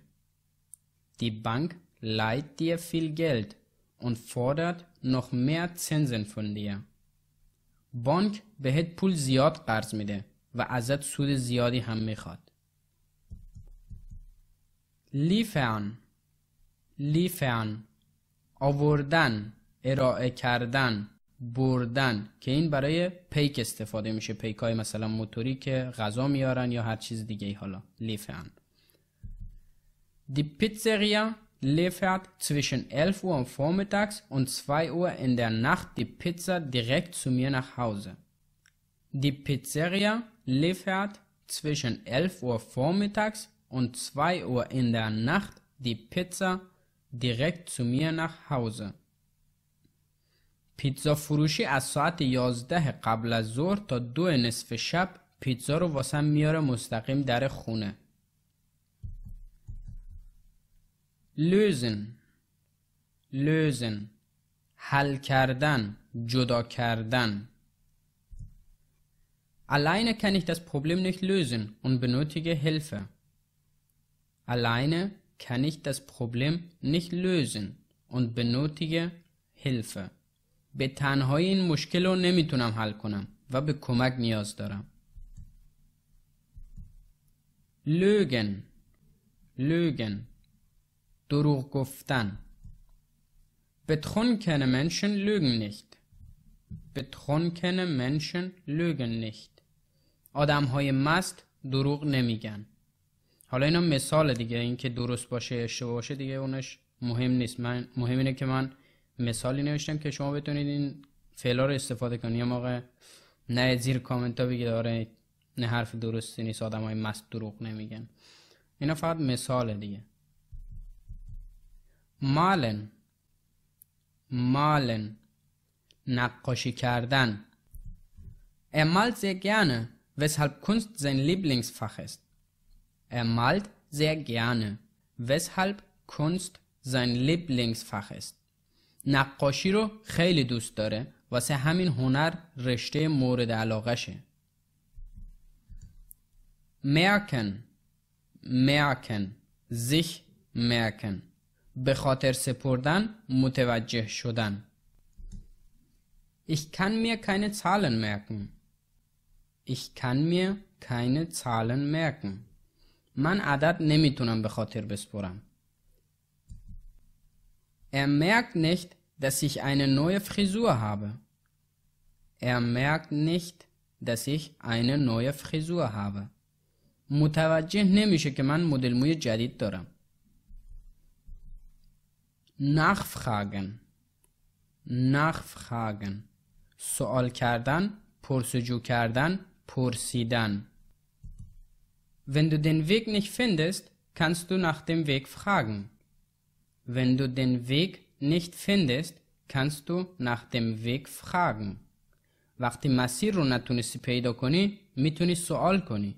Die Bank leiht dir viel Geld und fordert noch mehr Zinsen von dir. Bank بهت پول زیاد قرض میده. و ازت سود زیادی هم میخواد لیفن لیفن آوردن ارائه کردن بردن که این برای پیک استفاده میشه پیک های مثلا موتوری که غذا میارن یا هر چیز دیگه ای حالا لیفن دی پیتزریا liefert zwischen 11 Uhr am vormittags und 2 Uhr in der Nacht die Pizza direkt zu mir nach Hause. Die Pizzeria liefert zwischen 11 Uhr vormittags und 2 Uhr in der Nacht die Pizza direkt zu mir nach Hause. Pizza فروشی از ساعت 11 قبل از ظهر تا دو نصف شب پیتزا رو واسم میاره مستقیم در خونه. lösen lösen حل کردن جدا کردن Alleine kann ich das Problem nicht lösen und benötige Hilfe. Alleine kann ich das Problem nicht lösen und benötige Hilfe. به تنهایی این مشکل رو نمیتونم حل کنم و به کمک نیاز دارم. لوگن لوگن دروغ گفتن betrunkene Menschen lügen nicht. Betrunkene Menschen lügen nicht. آدم های مست دروغ نمیگن حالا اینا مثال دیگه این که درست باشه اشتباه باشه دیگه اونش مهم نیست من مهم اینه که من مثالی نوشتم که شما بتونید این فعلا رو استفاده کنید یه موقع نه زیر کامنت ها بگید آره نه حرف درستی نیست آدم های مست دروغ نمیگن اینا فقط مثال دیگه مالن مالن نقاشی کردن امال زگیانه weshalb Kunst sein Lieblingsfach ist. Er malt sehr gerne, weshalb Kunst sein Lieblingsfach ist. نقاشی رو خیلی دوست داره واسه همین هنر رشته مورد علاقشه merken merken sich merken به خاطر سپردن متوجه شدن ich kann mir keine Zahlen merken ich kann mir keine Zahlen merken. Man عدد نمیتونم به خاطر بسپرم. Er merkt nicht, dass ich eine neue Frisur habe. Er merkt nicht, dass ich eine neue Frisur habe. متوجه نمیشه که من مدل موی جدید دارم. nachfragen nachfragen سوال کردن پرسجو کردن پرسیدن Wenn du den Weg nicht findest, kannst du nach dem Weg fragen. Wenn du den Weg nicht findest, kannst du nach dem Weg fragen. وقتی مسیر رو نتونستی پیدا کنی میتونی سوال کنی.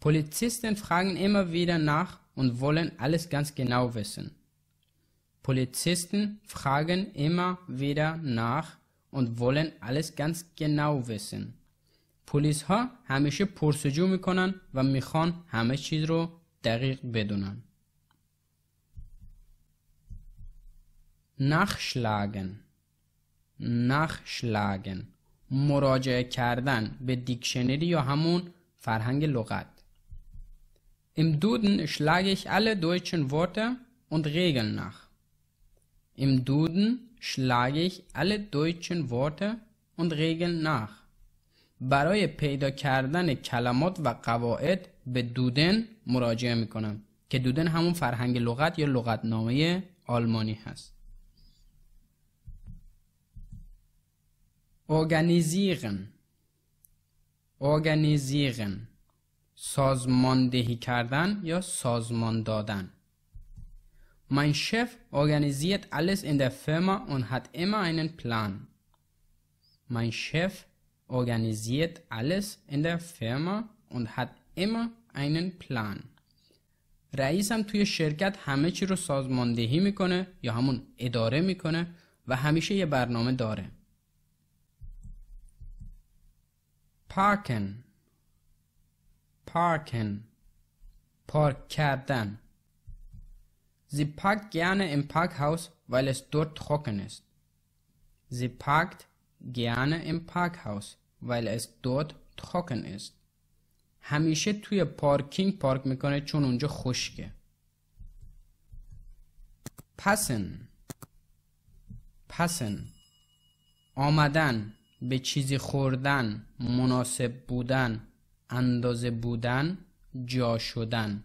Polizisten fragen immer wieder nach und wollen alles ganz genau wissen. Polizisten fragen immer wieder nach und wollen alles ganz genau wissen. پلیس ها همیشه پرسجو میکنن و میخوان همه چیز رو دقیق بدونن. nachschlagen nachschlagen مراجعه کردن به دیکشنری یا همون فرهنگ لغت Im Duden schlage ich alle deutschen Worte und Regeln nach. Im Duden schlage ich alle deutschen Worte und Regeln nach. برای پیدا کردن کلمات و قواعد به دودن مراجعه می که دودن همون فرهنگ لغت یا لغتنامه آلمانی هست. organisieren organisieren سازماندهی کردن یا سازمان دادن Mein Chef organisiert alles in der Firma und hat immer einen Plan. Mein Chef organisiert alles in der Firma und hat immer einen Plan. رئیسم توی شرکت همه چی رو سازماندهی میکنه یا همون اداره میکنه و همیشه یه برنامه داره. پارکن پارکن پارک کردن Sie parkt gerne im Parkhaus, weil es dort trocken ist. Sie parkt gerne im Parkhaus, weil es dort trocken ist. همیشه توی پارکینگ پارک میکنه چون اونجا خشکه. پسن پسن آمدن به چیزی خوردن مناسب بودن اندازه بودن جا شدن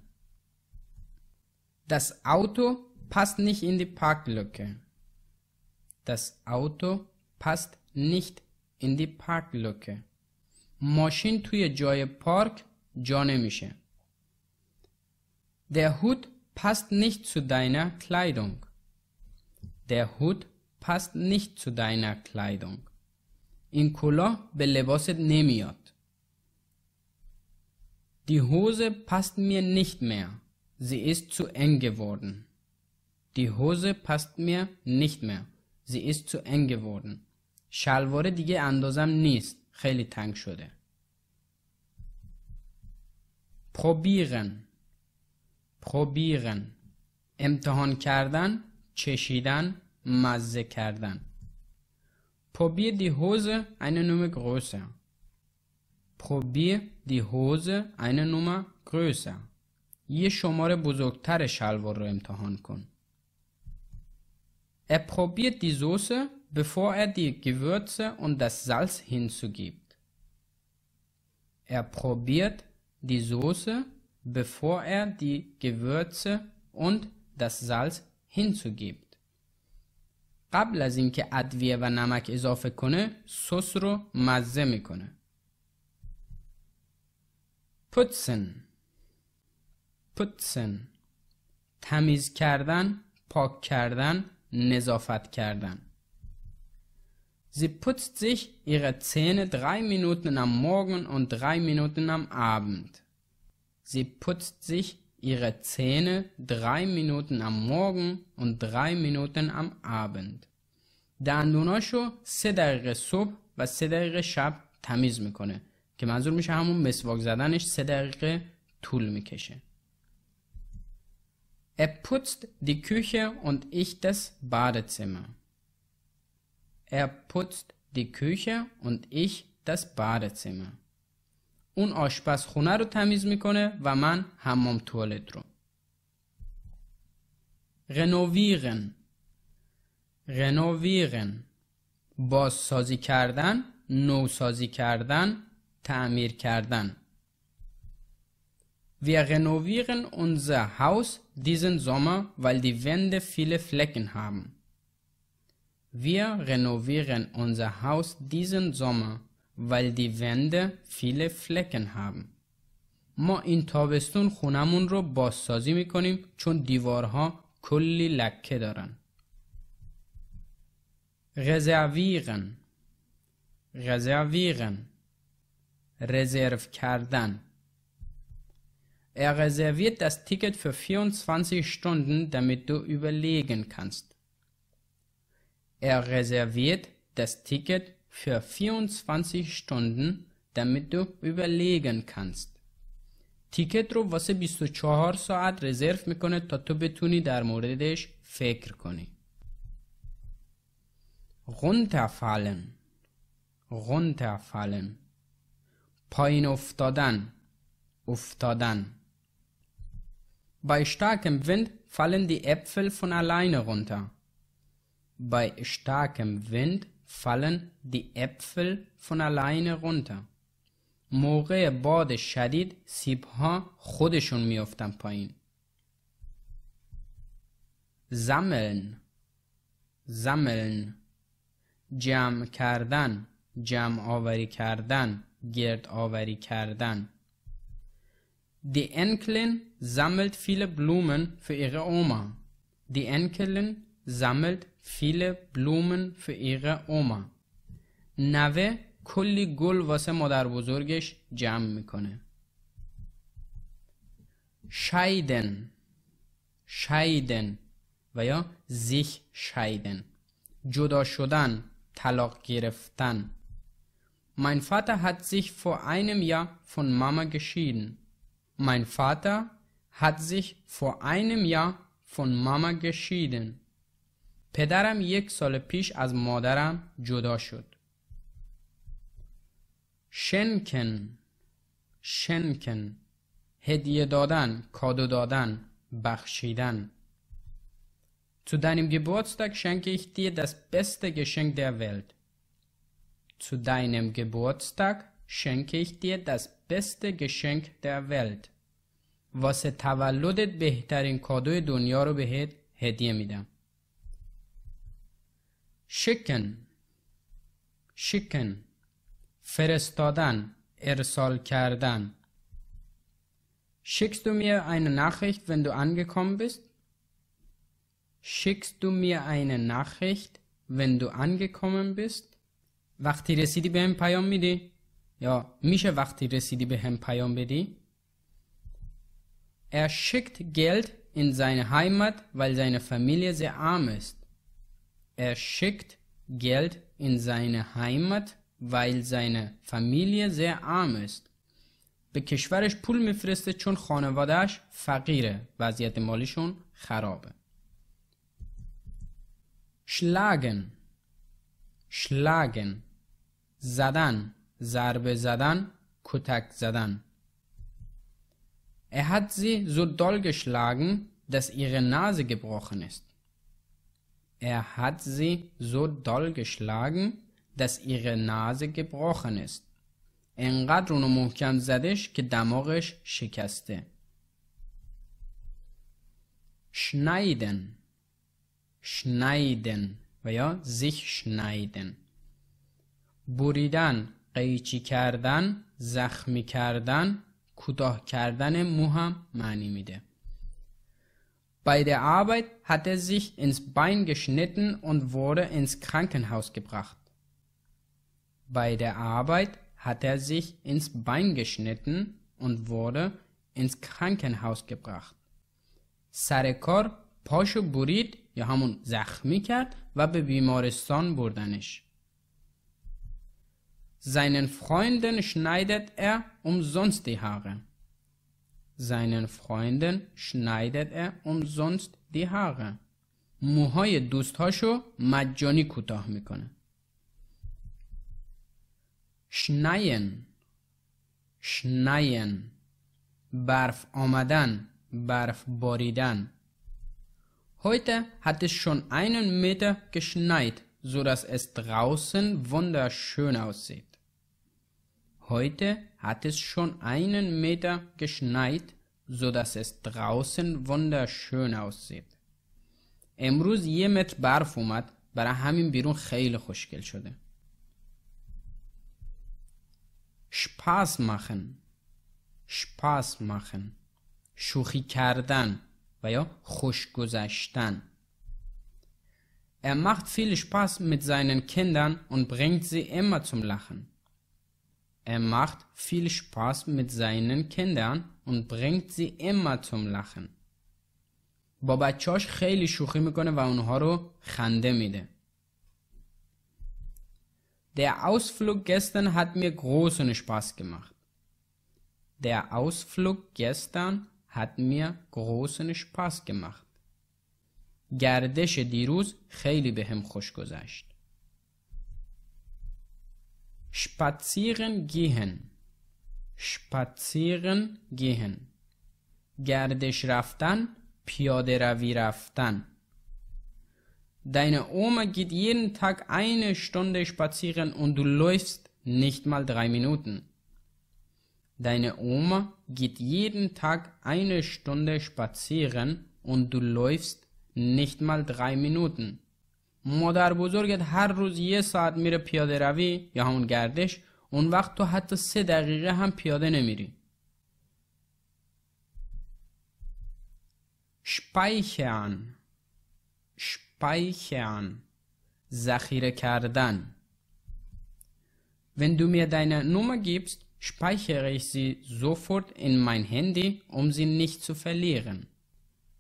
Das Auto passt nicht in die Parklücke. Das Auto passt nicht in die Parklücke. ماشین توی جای پارک جا Der Hut passt nicht zu deiner Kleidung. Der Hut passt nicht zu deiner Kleidung. این کلاه به لباست Die Hose passt mir nicht mehr. Sie ist zu eng geworden. Die Hose passt mir nicht mehr. Sie ist zu eng geworden. شلوار دیگه اندازم نیست. خیلی تنگ شده. probieren probieren امتحان کردن چشیدن مزه کردن probier die Hose eine Nummer größer probier die Hose eine Nummer größer یه شماره بزرگتر شلوار رو امتحان کن. Er probiert die Soße, bevor er die Gewürze und das Salz hinzugibt. Er probiert die Soße, bevor er die Gewürze und das Salz hinzugibt. قبل از اینکه ادویه و نمک اضافه کنه سس رو مزه میکنه. پتسن putzen تمیز کردن پاک کردن نظافت کردن Sie putzt sich ihre Zähne drei Minuten am Morgen und drei Minuten am Abend. Sie putzt sich ihre Zähne drei Minuten am Morgen und drei Minuten am Abend. دندوناشو 3 دقیقه صبح و سه دقیقه شب تمیز میکنه که منظور میشه همون مسواک زدنش سه دقیقه طول میکشه. Er putzt die Küche und ich das Badezimmer. Er putzt die Küche und ich das Badezimmer. اون آشپزخونه رو تمیز میکنه و من حمام توالت رو. renovieren renovieren بازسازی کردن نوسازی کردن تعمیر کردن Wir renovieren unser Haus diesen Sommer, weil die Wände viele Flecken haben. Wir renovieren unser Haus diesen Sommer, weil die Wände viele Flecken haben. ما این تابستون خونمون رو بازسازی میکنیم چون دیوارها کلی لکه دارن. رزرویرن رزرویرن رزرو کردن Er reserviert das Ticket für 24 Stunden, damit du überlegen kannst. Er reserviert das Ticket für 24 Stunden, damit du überlegen kannst. تیکت رو واسه 24 ساعت رزرو میکنه تا تو بتونی در موردش فکر کنی. runterfallen runterfallen پایین افتادن افتادن Bei starkem Wind fallen die Äpfel von alleine runter. Bei starkem Wind fallen die Äpfel von alleine runter. موقع باد شدید سیب ها خودشون میافتن پایین. sammeln زملن جمع کردن جمع آوری کردن گرد آوری کردن دی انکلن sammelt viele Blumen für ihre Oma. Die Enkelin sammelt viele Blumen für ihre Oma. نوه کلی گل واسه مادر بزرگش جمع میکنه. scheiden scheiden و sich scheiden جدا شدن Talok gereftan. Mein Vater hat sich vor einem Jahr von Mama geschieden. Mein Vater hat sich vor einem Jahr von Mama geschieden. پدرم یک سال پیش از مادرم جدا شد. شنکن شنکن هدیه دادن، کادو دادن، بخشیدن. Zu deinem Geburtstag schenke ich dir das beste Geschenk der Welt. Zu deinem Geburtstag schenke ich dir das beste Geschenk der Welt. واسه تولدت بهترین کادوی دنیا رو بهت هدیه میدم شکن شکن فرستادن ارسال کردن Schickst du mir نخشت Nachricht, دو du angekommen bist? دو du این eine ون دو du کم بست وقتی رسیدی به هم پیام میدی؟ یا میشه وقتی رسیدی به هم پیام بدی؟ Er schickt Geld in seine Heimat, weil seine Familie sehr arm ist. Er schickt Geld in seine Heimat, weil seine Familie sehr arm ist. به کشورش پول میفرسته چون خانوادهش فقیره وضعیت مالیشون خرابه schlagen schlagen زدن ضربه زدن کتک زدن er hat sie so doll geschlagen, dass ihre Nase gebrochen ist. Er hat sie so doll geschlagen, dass ihre Nase gebrochen ist. انقدر اونو محکم زدش که دماغش شکسته. Schneiden Schneiden و یا sich schneiden بریدن قیچی کردن زخمی کردن کوتاه کردن مو هم معنی میده. Bei der Arbeit hat er sich ins Bein geschnitten und wurde ins Krankenhaus gebracht. Bei der Arbeit hat er sich ins Bein geschnitten und wurde ins Krankenhaus gebracht. Sarekor کار پاشو برید یا همون زخمی کرد به Seinen Freunden schneidet er umsonst die Haare. Seinen Freunden schneidet er umsonst die Haare. موهای دوستهاشو مجانی کوتاه میکنه. شنین شنین برف آمدن برف باریدن Heute hat es schon einen Meter geschneit, so dass es draußen wunderschön aussieht. Heute hat es schon einen Meter geschneit, so dass es draußen wunderschön aussieht. امروز یه متر برف اومد برای همین بیرون خیلی خوشگل شده. Spaß machen Spaß machen شوخی کردن و یا خوش گذشتن Er macht viel Spaß mit seinen Kindern und bringt sie immer zum Lachen. Er macht viel Spaß mit seinen Kindern und bringt sie immer zum Lachen. با بچاش خیلی شوخی میکنه و اونها رو خنده میده. Der Ausflug gestern hat mir großen Spaß gemacht. Der Ausflug gestern hat mir großen Spaß gemacht. گردش دیروز خیلی بهم به خوش گذشت spazieren gehen spazieren gehen گردش رفتن پیاده روی رفتن Deine Oma geht jeden Tag eine Stunde spazieren und du läufst nicht mal drei Minuten. Deine Oma geht jeden Tag eine Stunde spazieren und du läufst nicht mal drei Minuten. مادر بزرگت هر روز یه ساعت میره پیاده روی یا همون گردش اون وقت تو حتی سه دقیقه هم پیاده نمیری شپایخان شپایخان ذخیره کردن Wenn du mir deine Nummer gibst, speichere ich sie sofort in mein Handy, um sie nicht zu verlieren.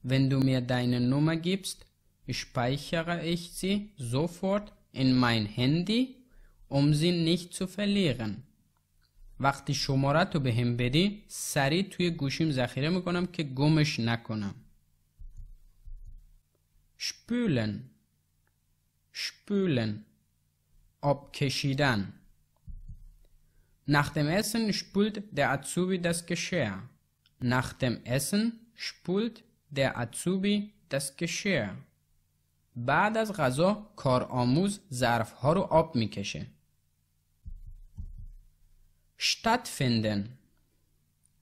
Wenn du mir deine Nummer gibst, speichere ich sie sofort in mein Handy, um sie nicht zu verlieren. وقتی شماره تو به هم بدی سریع توی گوشیم ذخیره میکنم که گمش نکنم. spülen spülen abkeschidan Nach dem Essen spült der Azubi das Geschirr. Nach dem Essen spült der Azubi das Geschirr. بعد از غذا کارآموز ها رو آب میکشه. stattfinden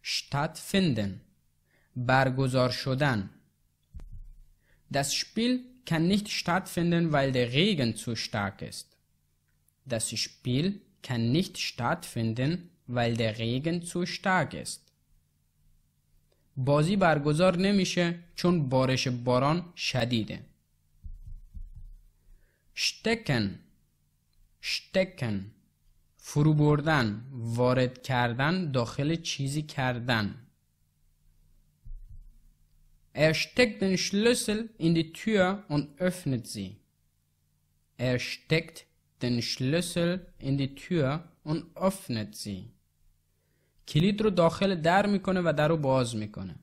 stattfinden برگزار شدن Das Spiel kann nicht stattfinden, weil der Regen zu stark ist. Das Spiel kann nicht stattfinden, weil der Regen zu stark ist. بازی برگزار نمیشه چون بارش باران شدیده. stecken stecken فرو بردن وارد کردن داخل چیزی کردن Er steckt den Schlüssel in die Tür und öffnet sie. Er steckt den Schlüssel in die Tür und öffnet sie. کلید رو داخل در میکنه و در رو باز میکنه.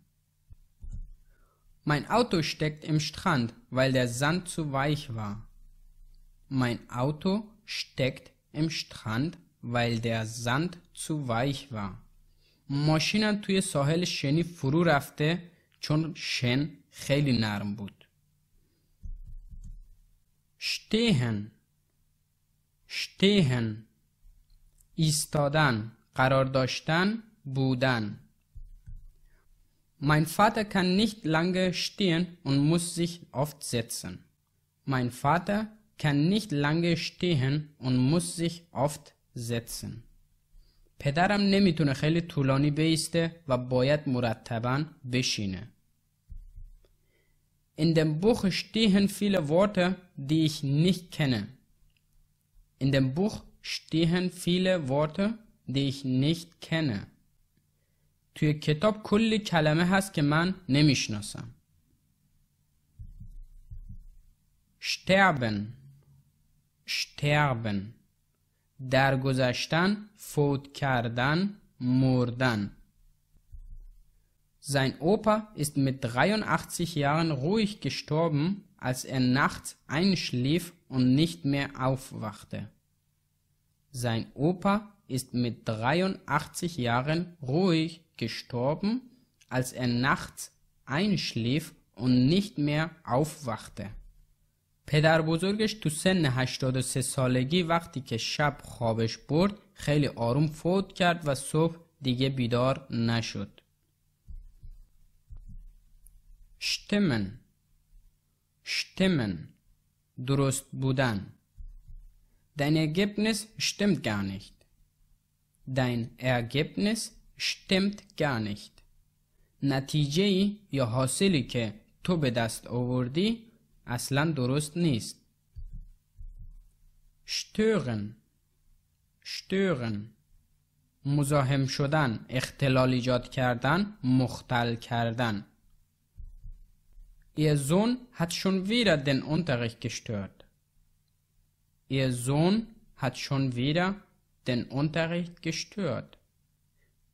Mein Auto steckt im Strand, weil der Sand zu weich war. Mein Auto steckt im Strand, weil der Sand zu weich war. ماشینم توی ساحل شنی فرو schon چون شن خیلی stehen stehen Istodan. Karordostan. Budan. Mein Vater kann nicht lange stehen und muss sich oft setzen. Mein Vater kann nicht lange stehen und muss sich oft setzen. پدرم نمیتونه خیلی طولانی بیسته و باید مرتبا بشینه. In dem Buch stehen viele Worte, die ich nicht kenne. In dem Buch stehen viele Worte, die ich nicht kenne. توی کتاب کلی کلمه هست که من نمیشناسم. sterben sterben درگذشتن فوت کردن مردن Sein Opa ist mit 83 Jahren ruhig gestorben, als er nachts einschlief und nicht mehr aufwachte. Sein Opa ist mit 83 Jahren ruhig gestorben, als er nachts einschlief und nicht mehr aufwachte. پدر بزرگش تو سن 83 سالگی وقتی که شب خوابش برد خیلی آروم فوت کرد و صبح دیگه بیدار نشد. شتمن شتمن درست بودن دین Ergebnis شتمت gar دین Dein شتمت stimmt نتیجه یا حاصلی که تو به دست آوردی اصلا درست نیست شتورن شتورن مزاحم شدن اختلال ایجاد کردن مختل کردن Ihr Sohn hat schon wieder den Unterricht gestört. Ihr Sohn hat schon wieder den Unterricht gestört.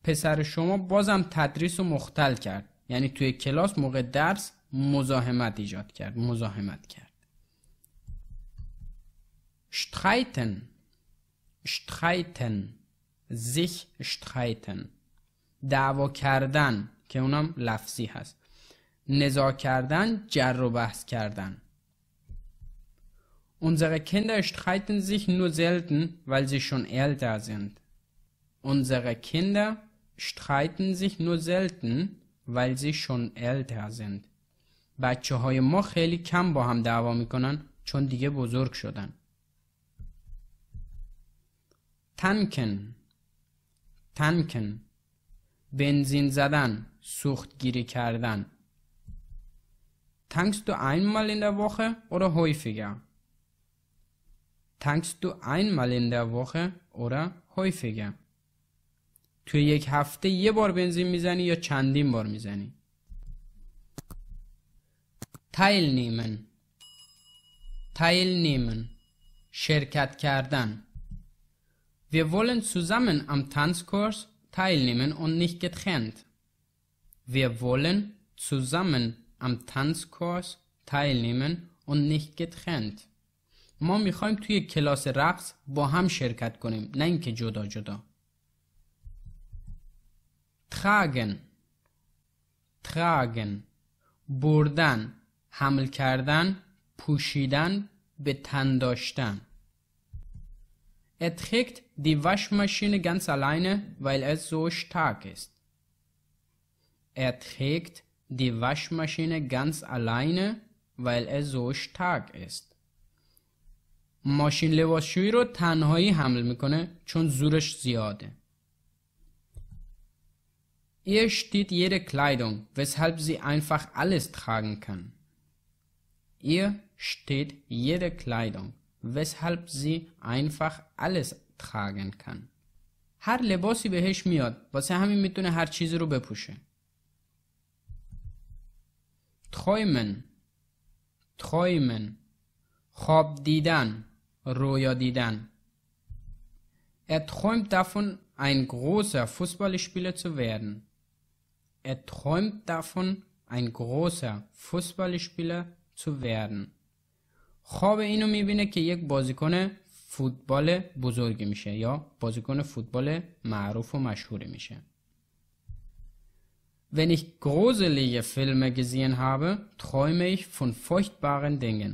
پسر شما بازم تدریس و مختل کرد یعنی توی کلاس موقع درس مزاحمت ایجاد کرد مزاحمت کرد streiten streiten sich streiten دعوا کردن که اونم لفظی هست نزاع کردن جر و بحث کردن Unsere Kinder streiten sich nur selten, weil sie schon älter sind. Unsere Kinder streiten sich nur selten, weil sie schon älter sind. بچه های ما خیلی کم با هم دعوا میکنن چون دیگه بزرگ شدن تنکن تنکن بنزین زدن سوختگیری کردن Tankst تو einmal in der Woche oder häufiger? مال این در in او را oder häufiger? توی یک هفته یه بار بنزین میزنی یا چندین بار میزنی؟ teilnehmen teilnehmen شرکت کردن Wir wollen zusammen am Tanzkurs teilnehmen und nicht getrennt. Wir wollen zusammen am Tanzkurs teilnehmen und nicht getrennt. ما میخوایم توی کلاس رقص با هم شرکت کنیم نه اینکه جدا جدا tragen tragen بردن حمل کردن پوشیدن به تن داشتن Er trägt die Waschmaschine ganz alleine, weil es so stark ist. Er trägt die Waschmaschine ganz alleine, weil er so stark ist. ماشین لباسشویی رو تنهایی حمل میکنه چون زورش زیاده. Ihr steht jede Kleidung, weshalb sie einfach alles tragen kann. Ihr steht jede Kleidung, weshalb sie einfach alles tragen kann. هر لباسی بهش میاد واسه همین میتونه هر چیزی رو بپوشه. träumen träumen خواب دیدن رویا دیدن Er träumt davon, ein großer Fußballspieler zu werden. Er träumt davon, ein großer Fußballspieler zu werden. خواب اینو میبینه که یک بازیکن فوتبال بزرگی میشه یا بازیکن فوتبال معروف و مشهوری میشه. Wenn ich gruselige Filme gesehen habe, träume ich von furchtbaren Dingen.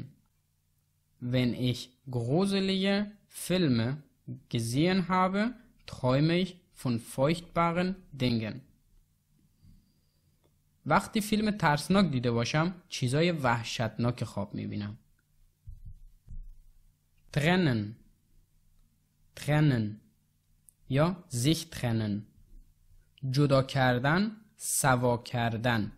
Wenn ich gruselige Filme gesehen habe, träume ich von furchtbaren Dingen. وقتی فیلم ترسناک دیده باشم چیزای وحشتناک خواب میبینم. trennen trennen یا sich trennen جدا کردن سوا کردن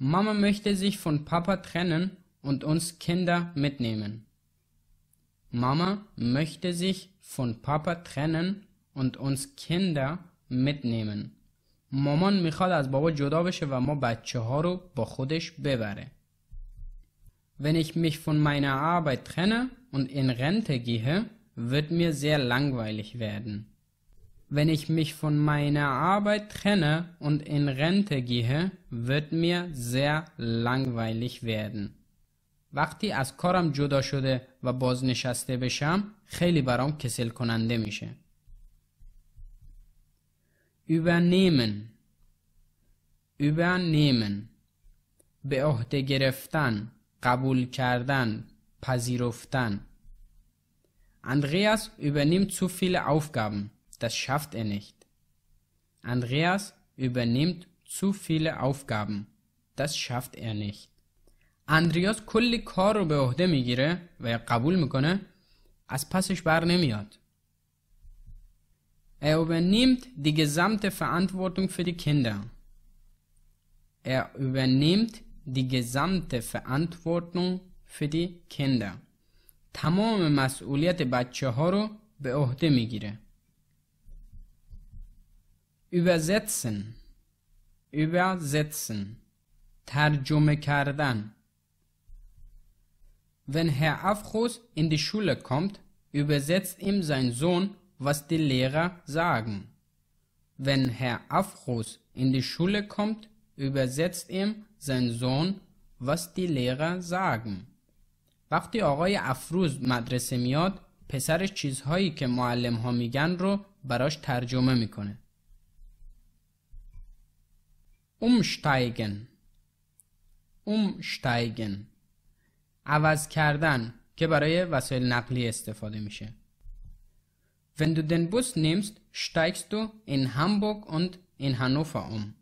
Mama möchte sich von Papa trennen und uns Kinder mitnehmen. Mama möchte sich von Papa trennen und uns Kinder mitnehmen. مامان میخواد از بابا جدا بشه و ما بچه ها رو با خودش ببره. Wenn ich mich von meiner Arbeit trenne und in Rente gehe, wird mir sehr langweilig werden. Wenn ich mich von meiner Arbeit trenne und in Rente gehe, wird mir sehr langweilig werden. وقتی از کارم جدا شده و بازنشسته بشم خیلی برام کسل کننده میشه. übernehmen, übernehmen, به عهده گرفتن، قبول کردن، پذیرفتن. Andreas übernimmt zu viele Aufgaben, das schafft er nicht. Andreas übernimmt zu viele Aufgaben, das schafft er nicht. Andreas کلی کار رو به عهده میگیره و قبول میکنه از پسش بر نمیاد er übernimmt die gesamte Verantwortung für die Kinder. Er übernimmt die gesamte Verantwortung für die Kinder. تمام مسئولیت بچه ها رو به عهده میگیره. Übersetzen Übersetzen ترجمه کردن Wenn Herr Afros in die Schule kommt, übersetzt ihm sein Sohn was die Lehrer sagen. Wenn Herr Afros in die Schule kommt, übersetzt ihm sein Sohn, was die Lehrer sagen. وقتی آقای افروز مدرسه میاد پسرش چیزهایی که معلم ها میگن رو براش ترجمه میکنه. umsteigen umsteigen عوض کردن که برای وسایل نقلیه استفاده میشه. Wenn du den Bus nimmst, steigst du in Hamburg und in Hannover um.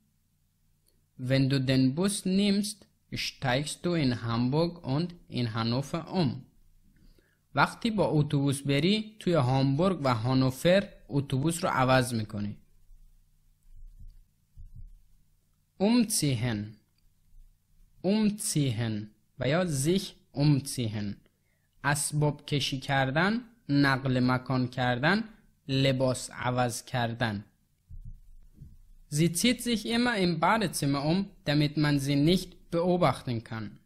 Wenn du den Bus nimmst, steigst du in Hamburg und in Hannover um. وقتی با اتوبوس بری توی هامبورگ و هانوفر اتوبوس رو عوض میکنی. umziehen umziehen و یا sich umziehen اسباب کشی کردن نقل مکان کردن لباس عوض کردن Sie zieht sich immer im Badezimmer um, damit man sie nicht beobachten kann.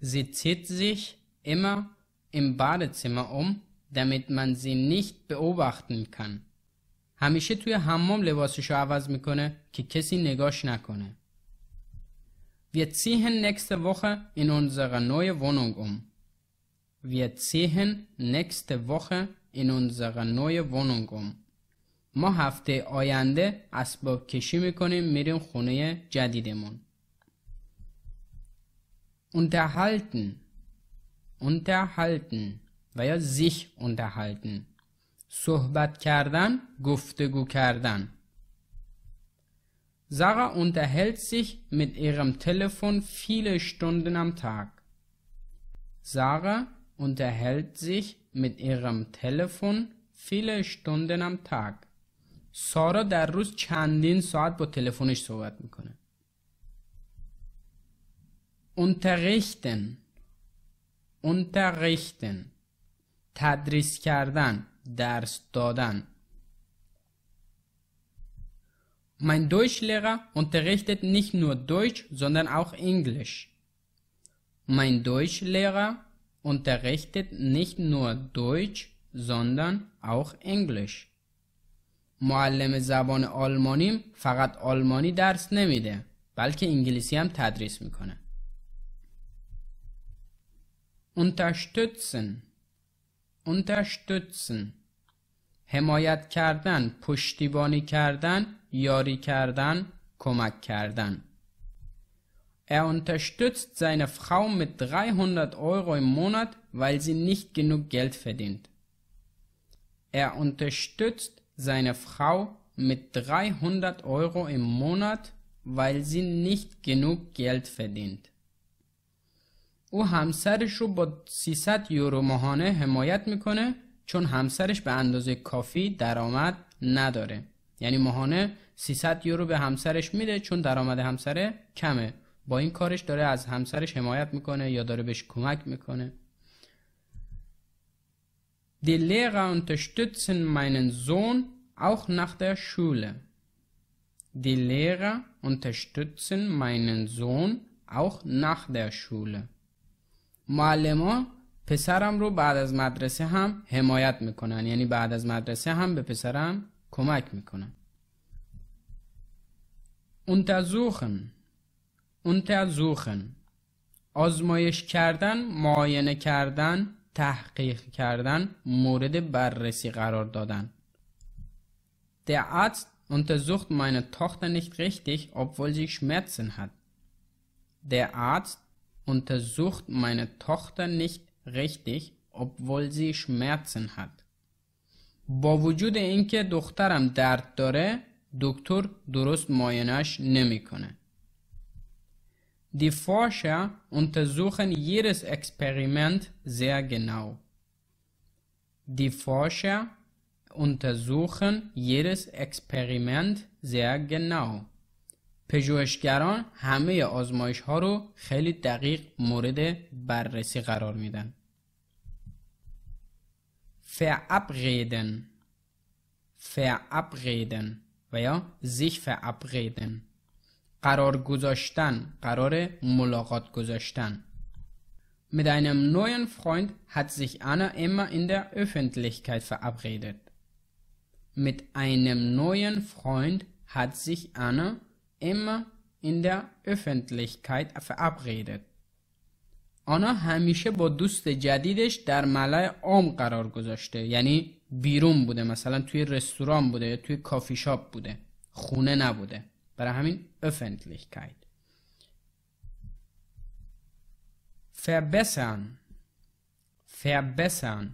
Sie zieht sich immer im Badezimmer um, damit man sie nicht beobachten kann. همیشه توی حمام لباسشو عوض میکنه که کسی نگاش نکنه. Wir ziehen nächste Woche in unsere neue Wohnung um. Wir ziehen nächste Woche in unsere neue Wohnung um. ما هفته آینده اسباب کشی میکنیم میریم خونه جدیدمون. Unterhalten Unterhalten و یا sich unterhalten صحبت کردن گفتگو کردن Sarah unterhält sich mit ihrem Telefon viele Stunden am Tag. Sarah unterhält sich mit ihrem Telefon viele Stunden am Tag. سارا در روز چندین ساعت با تلفنش صحبت میکنه. unterrichten unterrichten تدریس کردن درس دادن Mein Deutschlehrer unterrichtet nicht nur Deutsch, sondern auch Englisch. Mein Deutschlehrer unterrichtet nicht nur Deutsch, sondern auch Englisch. معلم زبان آلمانیم فقط آلمانی درس نمیده بلکه انگلیسی هم تدریس میکنه. unterstützen unterstützen حمایت کردن، پشتیبانی کردن، یاری کردن، کمک کردن Er unterstützt seine Frau mit 300 Euro im Monat, weil sie nicht genug Geld verdient. Er unterstützt seine Frau mit 300 Euro im Monat, weil sie nicht genug Geld verdient. او همسرش رو با 300 یورو ماهانه حمایت میکنه چون همسرش به اندازه کافی درآمد نداره یعنی ماهانه 300 یورو به همسرش میده چون درآمد همسره کمه با این کارش داره از همسرش حمایت میکنه یا داره بهش کمک میکنه دی Lehrer unterstützen meinen زون auch nach در شوله. Die Lehrer unterstützen meinen Sohn auch nach در شوله. معلم پسرم رو بعد از مدرسه هم حمایت میکنن یعنی بعد از مدرسه هم به پسرم کمک میکنن. Untersuchen untersuchen آزمایش کردن، معاینه کردن، تحقیق کردن، مورد بررسی قرار دادن. Der Arzt untersucht meine Tochter nicht richtig, obwohl sie Schmerzen hat. Der Arzt untersucht meine Tochter nicht richtig, obwohl sie Schmerzen hat. با وجود اینکه دخترم درد داره، دکتر درست معاینش نمیکنه. Die Forscher untersuchen jedes Experiment sehr genau. Die Forscher untersuchen jedes Experiment sehr genau. پژوهشگران همه آزمایش ها رو خیلی دقیق مورد بررسی قرار میدن. verabreden verabreden و یا sich verabreden قرار گذاشتن قرار ملاقات گذاشتن Mit einem neuen Freund hat sich Anna immer in der Öffentlichkeit verabredet. Mit einem neuen Freund hat sich Anna immer in der Öffentlichkeit verabredet. Anna همیشه با دوست جدیدش در ملع عام قرار گذاشته یعنی بیرون بوده مثلا توی رستوران بوده یا توی کافی شاپ بوده خونه نبوده برای همین Öffentlichkeit verbessern verbessern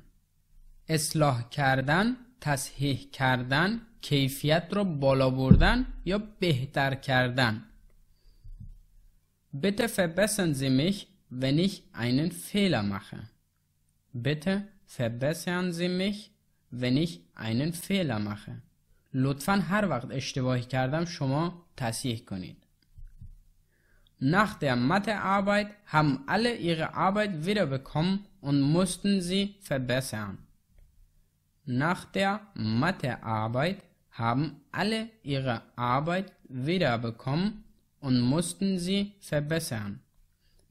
اصلاح کردن تصحیح کردن کیفیت رو بالا بردن یا بهتر کردن Bitte verbessern Sie mich, wenn ich einen Fehler mache. Bitte verbessern Sie mich, wenn ich einen Fehler mache. لطفا هر وقت اشتباهی کردم شما تصحیح کنید. Nach der Mathearbeit haben alle ihre Arbeit wiederbekommen und mussten sie verbessern. Nach der Mathearbeit haben alle ihre Arbeit wiederbekommen und mussten sie verbessern.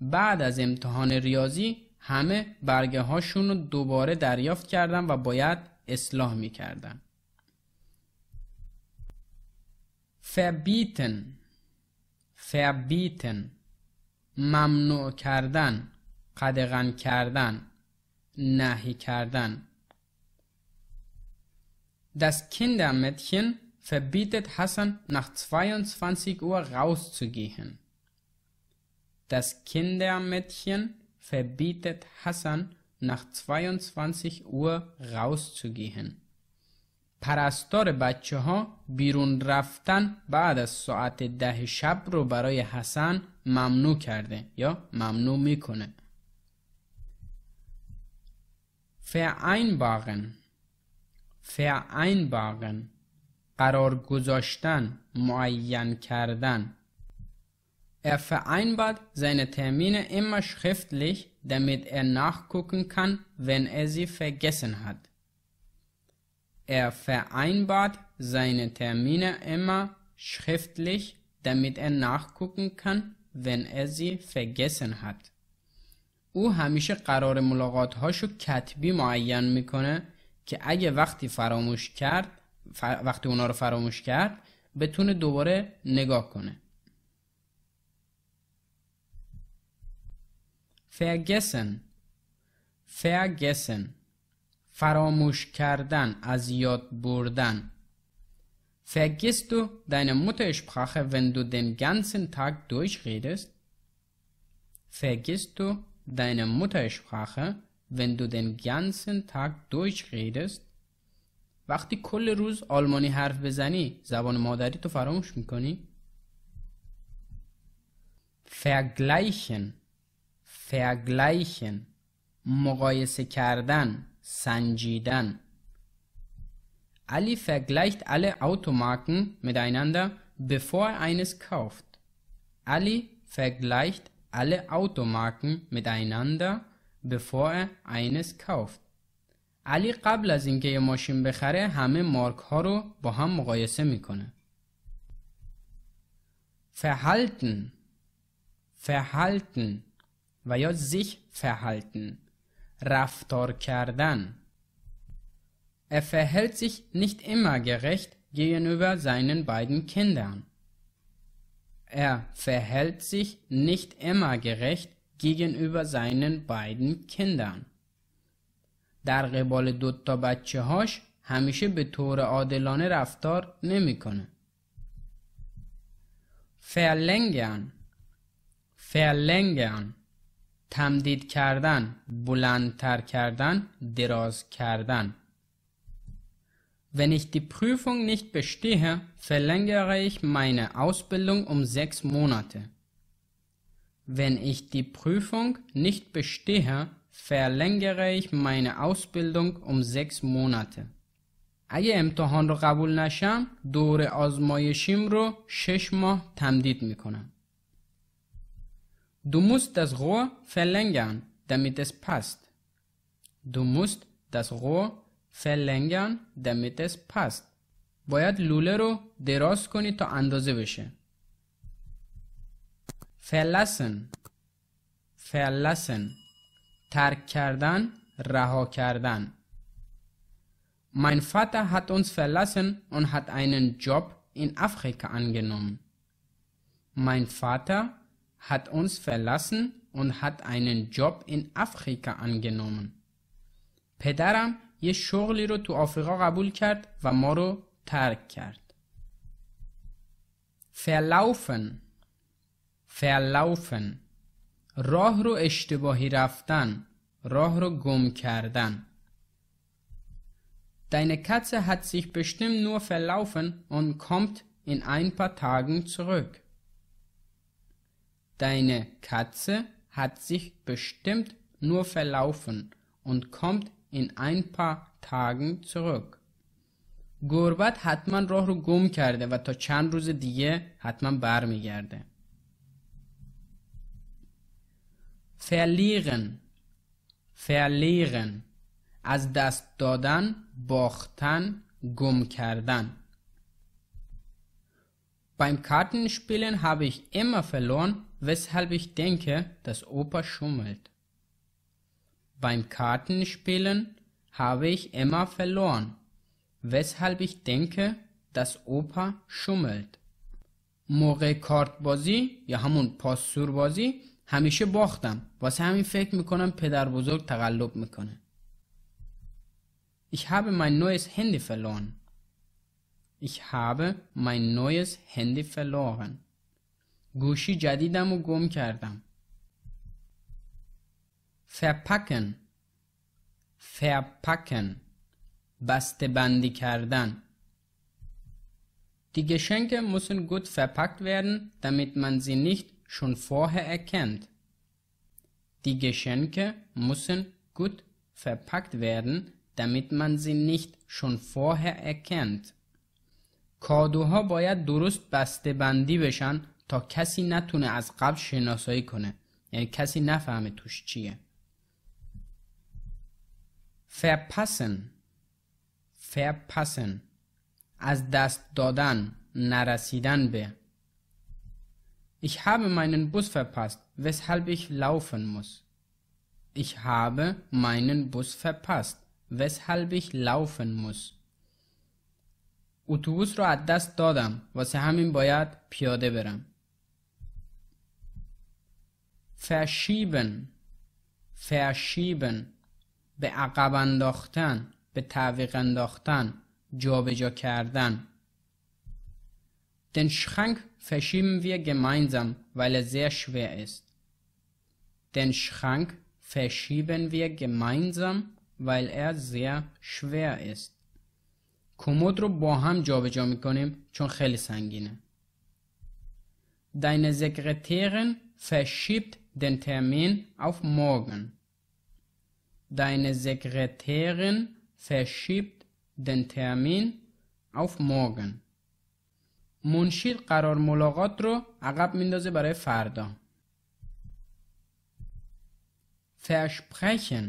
بعد از امتحان ریاضی همه برگه هاشون رو دوباره دریافت کردن و باید اصلاح می کردن. verbieten verbieten ممنوع کردن قدغن کردن نهی کردن Das Kindermädchen verbietet Hassan nach 22 Uhr rauszugehen. Das Kindermädchen verbietet Hassan nach 22 Uhr rauszugehen. پرستار بچه ها بیرون رفتن بعد از ساعت ده شب رو برای حسن ممنوع کرده یا ممنوع میکنه فعین باغن فعین باغن قرار گذاشتن معین کردن Er vereinbart seine Termine اما schriftlich, damit er nachgucken kann, wenn er sie vergessen هد. Er vereinbart seine Termine immer schriftlich, damit er nachgucken kann, wenn er sie vergessen hat. او همیشه قرار ملاقات هاشو کتبی معین میکنه که اگه وقتی فراموش کرد وقتی اونا رو فراموش کرد بتونه دوباره نگاه کنه vergessen vergessen فراموش کردن از یاد بردن Vergisst du deine Muttersprache, wenn du den ganzen Tag durchredest? Vergisst du deine Muttersprache, wenn du den ganzen Tag durchredest? وقتی کل روز آلمانی حرف بزنی زبان مادری تو فراموش میکنی؟ vergleichen vergleichen مقایسه کردن Sanjidan. Ali vergleicht alle Automarken miteinander, bevor er eines kauft. Ali vergleicht alle Automarken miteinander, bevor er eines kauft. علی قبل از اینکه یه ماشین بخره همه مارک ها رو با هم مقایسه میکنه. verhalten verhalten و یا sich verhalten Raftor کردن Er verhält sich nicht immer gerecht gegenüber seinen beiden Kindern. Er verhält sich nicht immer gerecht gegenüber seinen beiden Kindern. در قبال دوتا بچه هاش همیشه به طور عادلانه رفتار نمیکنه. verlängern verlängern تمدید کردن بلندتر کردن دراز کردن Wenn ich die Prüfung nicht bestehe, verlängere ich meine Ausbildung um sechs Monate. Wenn ich die Prüfung nicht bestehe, verlängere ich meine Ausbildung um sechs Monate. اگه امتحان رو قبول نشم، دور آزمایشیم رو شش ماه تمدید میکنم. Du musst das Rohr verlängern, damit es passt. Du musst das Rohr verlängern, damit es passt. باید لوله رو دراز کنی تا اندازه بشه. verlassen verlassen ترک کردن رها کردن Mein Vater hat uns verlassen und hat einen Job in Afrika angenommen. Mein Vater hat uns verlassen und hat einen Job in Afrika angenommen. پدرم یه شغلی رو تو آفریقا قبول کرد و ما رو ترک کرد. verlaufen verlaufen راه رو اشتباهی رفتن راه رو گم کردن Deine Katze hat sich bestimmt nur verlaufen und kommt in ein paar Tagen zurück. Deine Katze hat sich bestimmt nur verlaufen und kommt in ein paar Tagen zurück. گربت حتما راه رو گم کرده و تا چند روز دیگه حتما برمیگرده. verlieren verlieren از دست دادن باختن گم کردن Beim Kartenspielen habe ich immer verloren weshalb ich denke, dass Opa schummelt. Beim Kartenspielen habe ich immer verloren, weshalb ich denke, dass Opa schummelt. موقع کارت بازی یا همون پاسور بازی همیشه باختم واسه همین فکر میکنم پدر بزرگ تقلب میکنه Ich habe mein neues Handy verloren. Ich habe mein neues Handy verloren. گوشی جدیدم و گم کردم verpacken verpacken بسته کردن Die Geschenke müssen gut verpackt werden, damit man sie nicht schon vorher erkennt. Die Geschenke müssen gut verpackt werden, damit man sie nicht schon vorher erkennt. کادوها باید درست بسته بندی بشن تا کسی نتونه از قبل شناسایی کنه یعنی کسی نفهمه توش چیه verpassen verpassen از دست دادن نرسیدن به Ich habe meinen Bus verpasst, weshalb ich laufen muss. Ich habe meinen Bus verpasst, weshalb ich laufen muss. اتوبوس رو از دست دادم واسه همین باید پیاده برم. verschieben verschieben به عقب انداختن به تعویق انداختن جابجا کردن Den Schrank verschieben wir gemeinsam, weil er sehr schwer ist. Den Schrank verschieben wir gemeinsam, weil er sehr schwer ist. کمد رو با هم جابجا میکنیم چون خیلی سنگینه. Deine Sekretärin verschiebt den Termin auf morgen. Deine Sekretärin verschiebt den Termin auf morgen. منشید قرار ملاقات رو عقب میندازه برای فردا. versprechen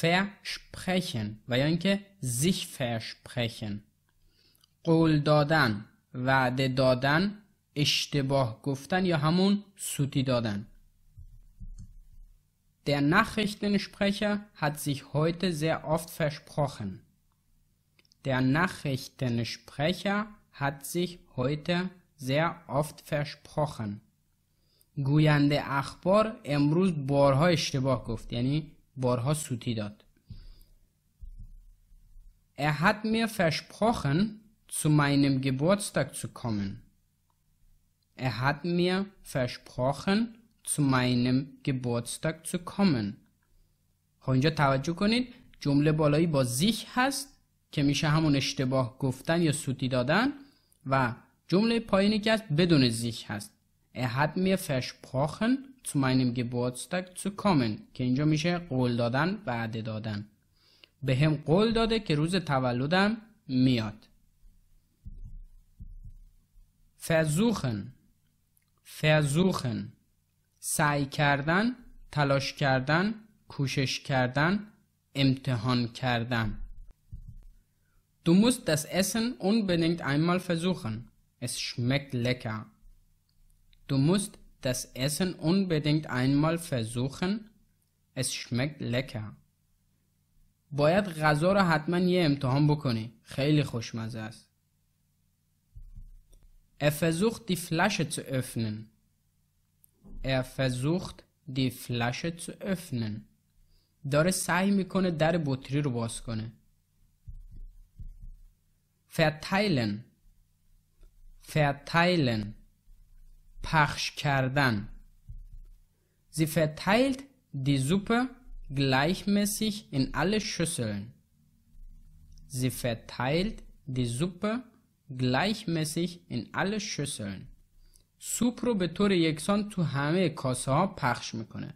versprechen و یا اینکه sich versprechen قول دادن وعده دادن اشتباه گفتن یا همون سوتی دادن. Der Nachrichtensprecher hat sich heute sehr oft versprochen. Der Nachrichtensprecher hat sich heute sehr oft versprochen. گوینده اخبار امروز بارها اشتباه گفت یعنی بارها سوتی داد. Er hat mir versprochen, zu meinem Geburtstag zu kommen. Er hat mir versprochen, zu meinem Geburtstag zu kommen. اینجا توجه کنید جمله بالایی با زیک هست که میشه همون اشتباه گفتن یا سوتی دادن و جمله پایینی که هست بدون زیخ هست. Er hat mir versprochen, zu meinem Geburtstag zu kommen که اینجا میشه قول دادن وعده دادن. به هم قول داده که روز تولدم میاد. versuchen versuchen سعی کردن تلاش کردن کوشش کردن امتحان کردن Du musst das Essen unbedingt einmal versuchen. Es schmeckt lecker. Du musst das Essen unbedingt einmal versuchen. Es schmeckt lecker. باید غذا را حتما یه امتحان بکنی. خیلی خوشمزه است. Er versucht die Flasche zu öffnen. Er versucht die Flasche zu öffnen. داره سعی میکنه در بطری رو باز کنه. verteilen verteilen پخش کردن. Sie verteilt die Suppe gleichmäßig in alle Schüsseln. Sie verteilt die Suppe gleichmäßig in alle Schüsseln. سوپ رو به طور یکسان تو همه کاسه ها پخش میکنه.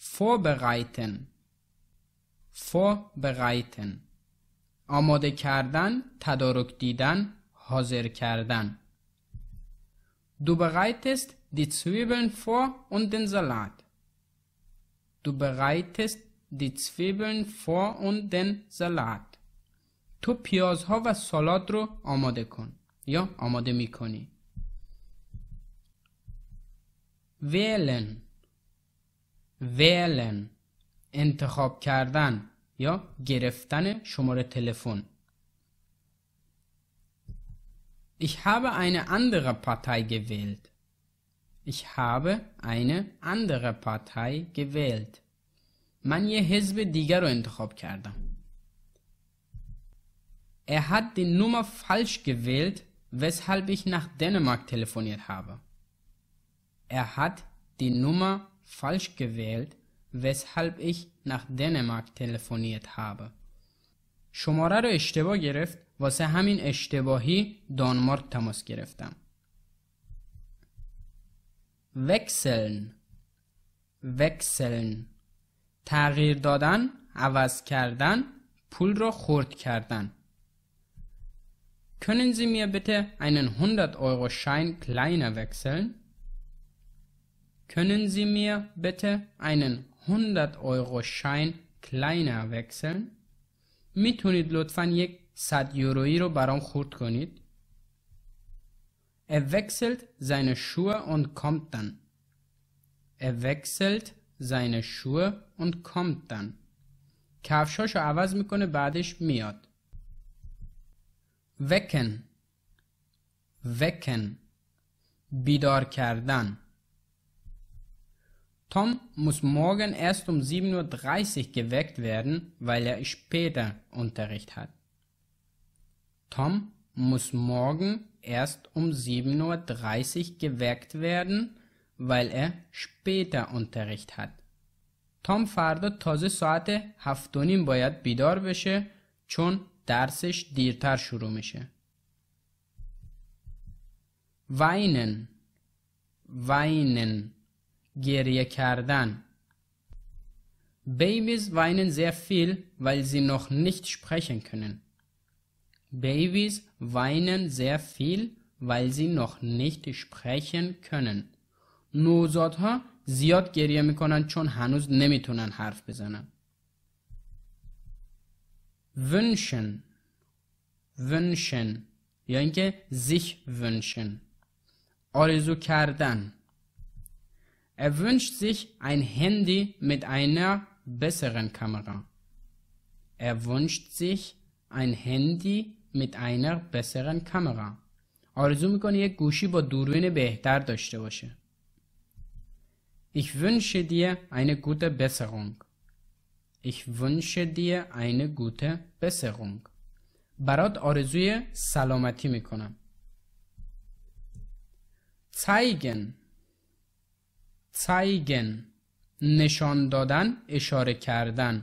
vorbereiten vorbereiten آماده کردن، تدارک دیدن، حاضر کردن. Du bereitest die Zwiebeln vor und den Salat. Du bereitest die Zwiebeln vor und den Salat. تو پیازها و سالاد رو آماده کن یا آماده می کنی ویلن ویلن انتخاب کردن یا گرفتن شماره تلفن Ich habe eine andere Partei gewählt. Ich habe eine andere Partei gewählt. من یه حزب دیگر رو انتخاب کردم. Er hat die Nummer falsch gewählt, weshalb ich nach Dänemark telefoniert habe. Er hat die Nummer falsch gewählt, weshalb ich nach Dänemark telefoniert habe. شماره رو اشتباه گرفت واسه همین اشتباهی دانمارک تماس گرفتم. Wechseln, wechseln، تغییر دادن، عوض کردن، پول را خرد کردن. Können Sie mir bitte einen 100-Euro-Schein kleiner wechseln? Können Sie mir bitte einen 100-Euro-Schein kleiner wechseln? میتونید لطفا یک 100 یورویی رو برام خورد کنید؟ Er wechselt seine Schuhe und kommt dann. Er wechselt seine Schuhe und kommt dann. کفشاشو عوض میکنه بعدش میاد wecken wecken بیدار کردن Tom muss morgen erst um 7.30 Uhr geweckt werden, weil er später Unterricht hat. Tom muss morgen erst um 7.30 Uhr geweckt werden, weil er später Unterricht hat. Tom fährt فردا تازه ساعت هفتونیم er später بشه hat. درسش دیرتر شروع میشه وینن وینن گریه کردن بیویز وینن زیر فیل ویل زی نخ نیت شپخشن کنن بیویز وینن زیر فیل ویل زی نخ نیت شپخشن کنن نوزادها زیاد گریه میکنن چون هنوز نمیتونن حرف بزنن wünschen, wünschen یا sich wünschen آرزو کردن Er wünscht sich ein Handy mit einer besseren Kamera. Er wünscht sich ein Handy mit einer besseren Kamera. آرزو میکنه یک گوشی با دوربین بهتر داشته باشه. Ich wünsche dir eine gute Besserung. Ich wünsche dir eine gute Besserung. برات آرزوی سلامتی میکنم. zeigen zeigen نشان دادن اشاره کردن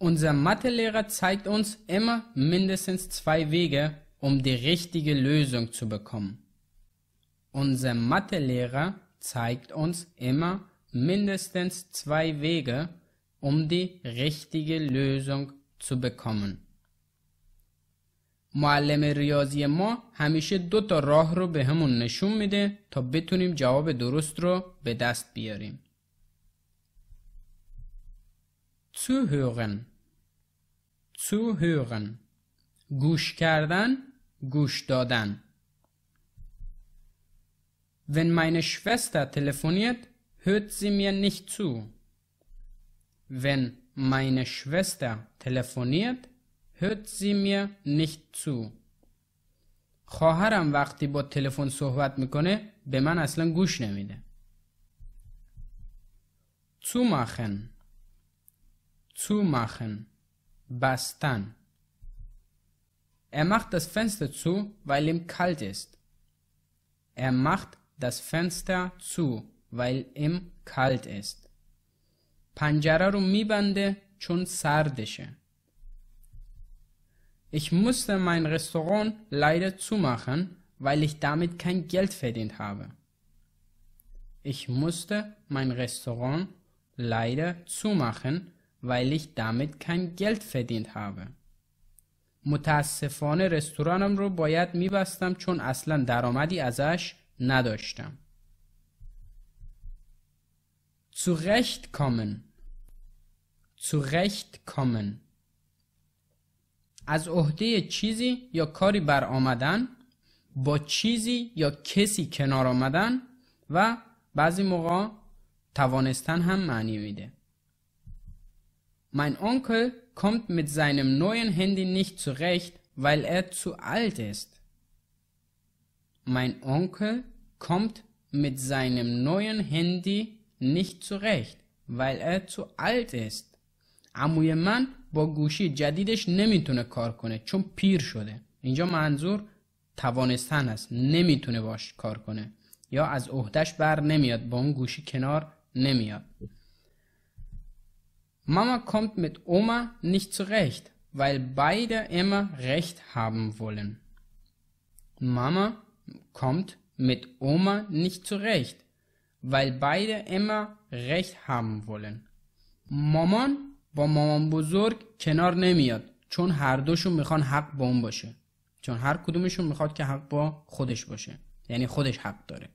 Unser Mathelehrer zeigt uns immer mindestens zwei Wege, um die richtige Lösung zu bekommen. Unser Mathelehrer zeigt uns immer mindestens zwei Wege, um die richtige Lösung zu bekommen. معلم ریاضی ما همیشه دو تا راه رو به همون نشون میده تا بتونیم جواب درست رو به دست بیاریم. zuhören zuhören گوش کردن گوش دادن Wenn meine Schwester telefoniert, hört sie mir nicht zu. Wenn meine Schwester telefoniert, hört sie mir nicht zu. خواهرم وقتی با تلفن صحبت میکنه به من اصلا گوش نمیده. zumachen zumachen bastan Er macht das Fenster zu, weil ihm kalt ist. Er macht das Fenster zu, weil ihm kalt ist. پنجره رو میبنده چون سردشه. Ich musste mein Restaurant leider zumachen, weil ich damit kein Geld verdient habe. Ich musste mein Restaurant leider zumachen, weil ich damit kein Geld verdient habe. متاسفانه رستورانم رو باید میبستم چون اصلا درآمدی ازش نداشتم. zurechtkommen zurechtkommen از عهده چیزی یا کاری بر آمدن با چیزی یا کسی کنار آمدن و بعضی موقع توانستن هم معنی میده Mein Onkel kommt mit seinem neuen Handy nicht zurecht, weil er zu alt ist. Mein Onkel kommt mit seinem neuen Handy nicht zurecht weil er zu alt است عموی من با گوشی جدیدش نمیتونه کار کنه چون پیر شده اینجا منظور توانستن است نمیتونه باش کار کنه یا از عهدش بر نمیاد با اون گوشی کنار نمیاد ماما کمت مت اومه نیشت zurecht, ویل بایده immer recht haben ولن ماما کمت مت اوما nicht zurecht, weil beide immer recht haben wollen مامان با مامان بزرگ کنار نمیاد چون هر دوشون میخوان حق با اون باشه چون هر کدومشون میخواد که حق با خودش باشه یعنی خودش حق داره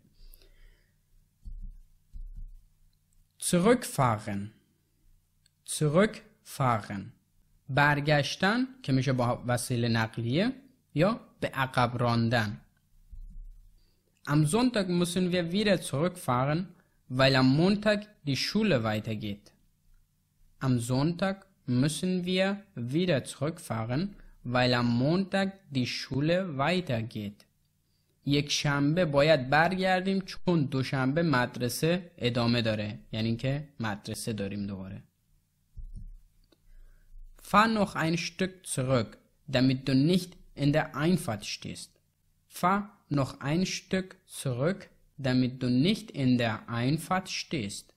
zurückfahren zurückfahren برگشتن که میشه با وسیله نقلیه یا به عقب راندن Am Sonntag müssen wir wieder zurückfahren, weil am Montag die Schule weitergeht. Am Sonntag müssen wir wieder zurückfahren, weil am Montag die Schule weitergeht. یک شنبه باید برگردیم چون دوشنبه مدرسه ادامه داره یعنی که مدرسه داریم دوباره Fahr noch ein Stück zurück, damit du nicht in der Einfahrt stehst. Fahr noch ein Stück zurück, damit du nicht in der einfahrt stehst.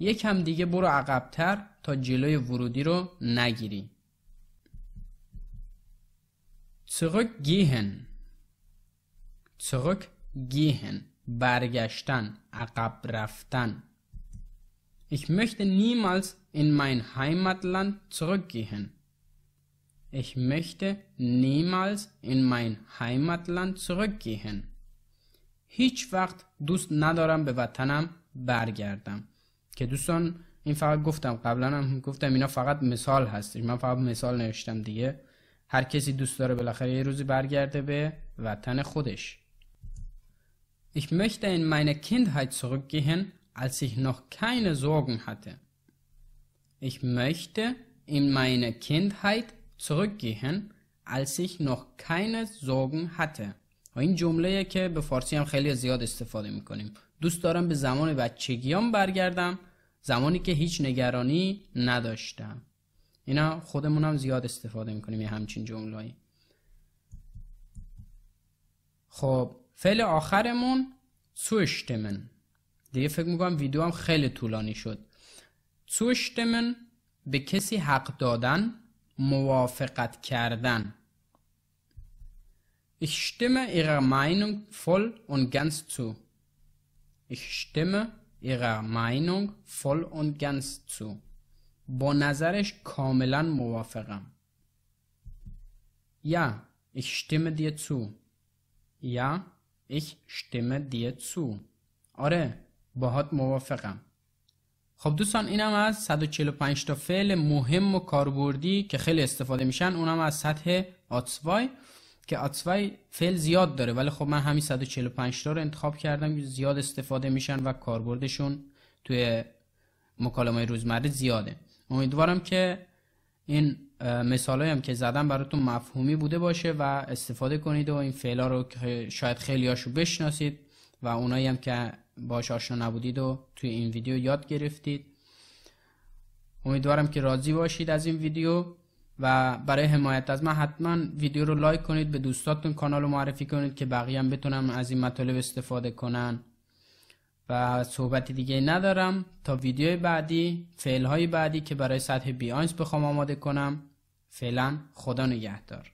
یکم دیگه برو عقبتر تا جلوی ورودی رو نگیری. zurückgehen zurückgehen برگشتن عقب رفتن Ich möchte niemals in mein Heimatland zurückgehen. Ich möchte niemals in mein Heimatland zurückgehen. هیچ وقت دوست ندارم به وطنم برگردم که دوستان این فقط گفتم قبلا هم گفتم اینا فقط مثال هستش من فقط مثال نوشتم دیگه هر کسی دوست داره بالاخره یه روزی برگرده به وطن خودش Ich möchte in meine Kindheit zurückgehen, als ich noch keine Sorgen hatte. Ich möchte in meine Kindheit zurückgehen, als ich noch keine Sorgen hatte. این جمله که به فارسی هم خیلی زیاد استفاده میکنیم دوست دارم به زمان بچگیام برگردم زمانی که هیچ نگرانی نداشتم اینا خودمون هم زیاد استفاده میکنیم یه همچین جملهایی خب فعل آخرمون سوشتمن دیگه فکر میکنم ویدیو هم خیلی طولانی شد سوشتمن به کسی حق دادن موافقت کردن Ich stimme Ihrer Meinung voll und ganz zu. Ich stimme Ihrer Meinung voll und ganz zu. با نظرش کاملا موافقم. Ja, ich stimme dir zu. Ja, ich stimme dir zu. آره، باهات موافقم. خب دوستان اینم از 145 تا فعل مهم و کاربردی که خیلی استفاده میشن اونم از سطح آتسوای که آتسوای فعل زیاد داره ولی خب من همین 145 تا رو انتخاب کردم زیاد استفاده میشن و کاربردشون توی مکالمه روزمره زیاده امیدوارم که این مثال هم که زدم براتون مفهومی بوده باشه و استفاده کنید و این فعلا رو شاید هاشو بشناسید و اونایی هم که باش آشنا نبودید و توی این ویدیو یاد گرفتید امیدوارم که راضی باشید از این ویدیو و برای حمایت از من حتما ویدیو رو لایک کنید به دوستاتون کانال رو معرفی کنید که بقیه هم بتونم از این مطالب استفاده کنن و صحبت دیگه ندارم تا ویدیو بعدی فعل های بعدی که برای سطح بیانس بخوام آماده کنم فعلا خدا نگهدار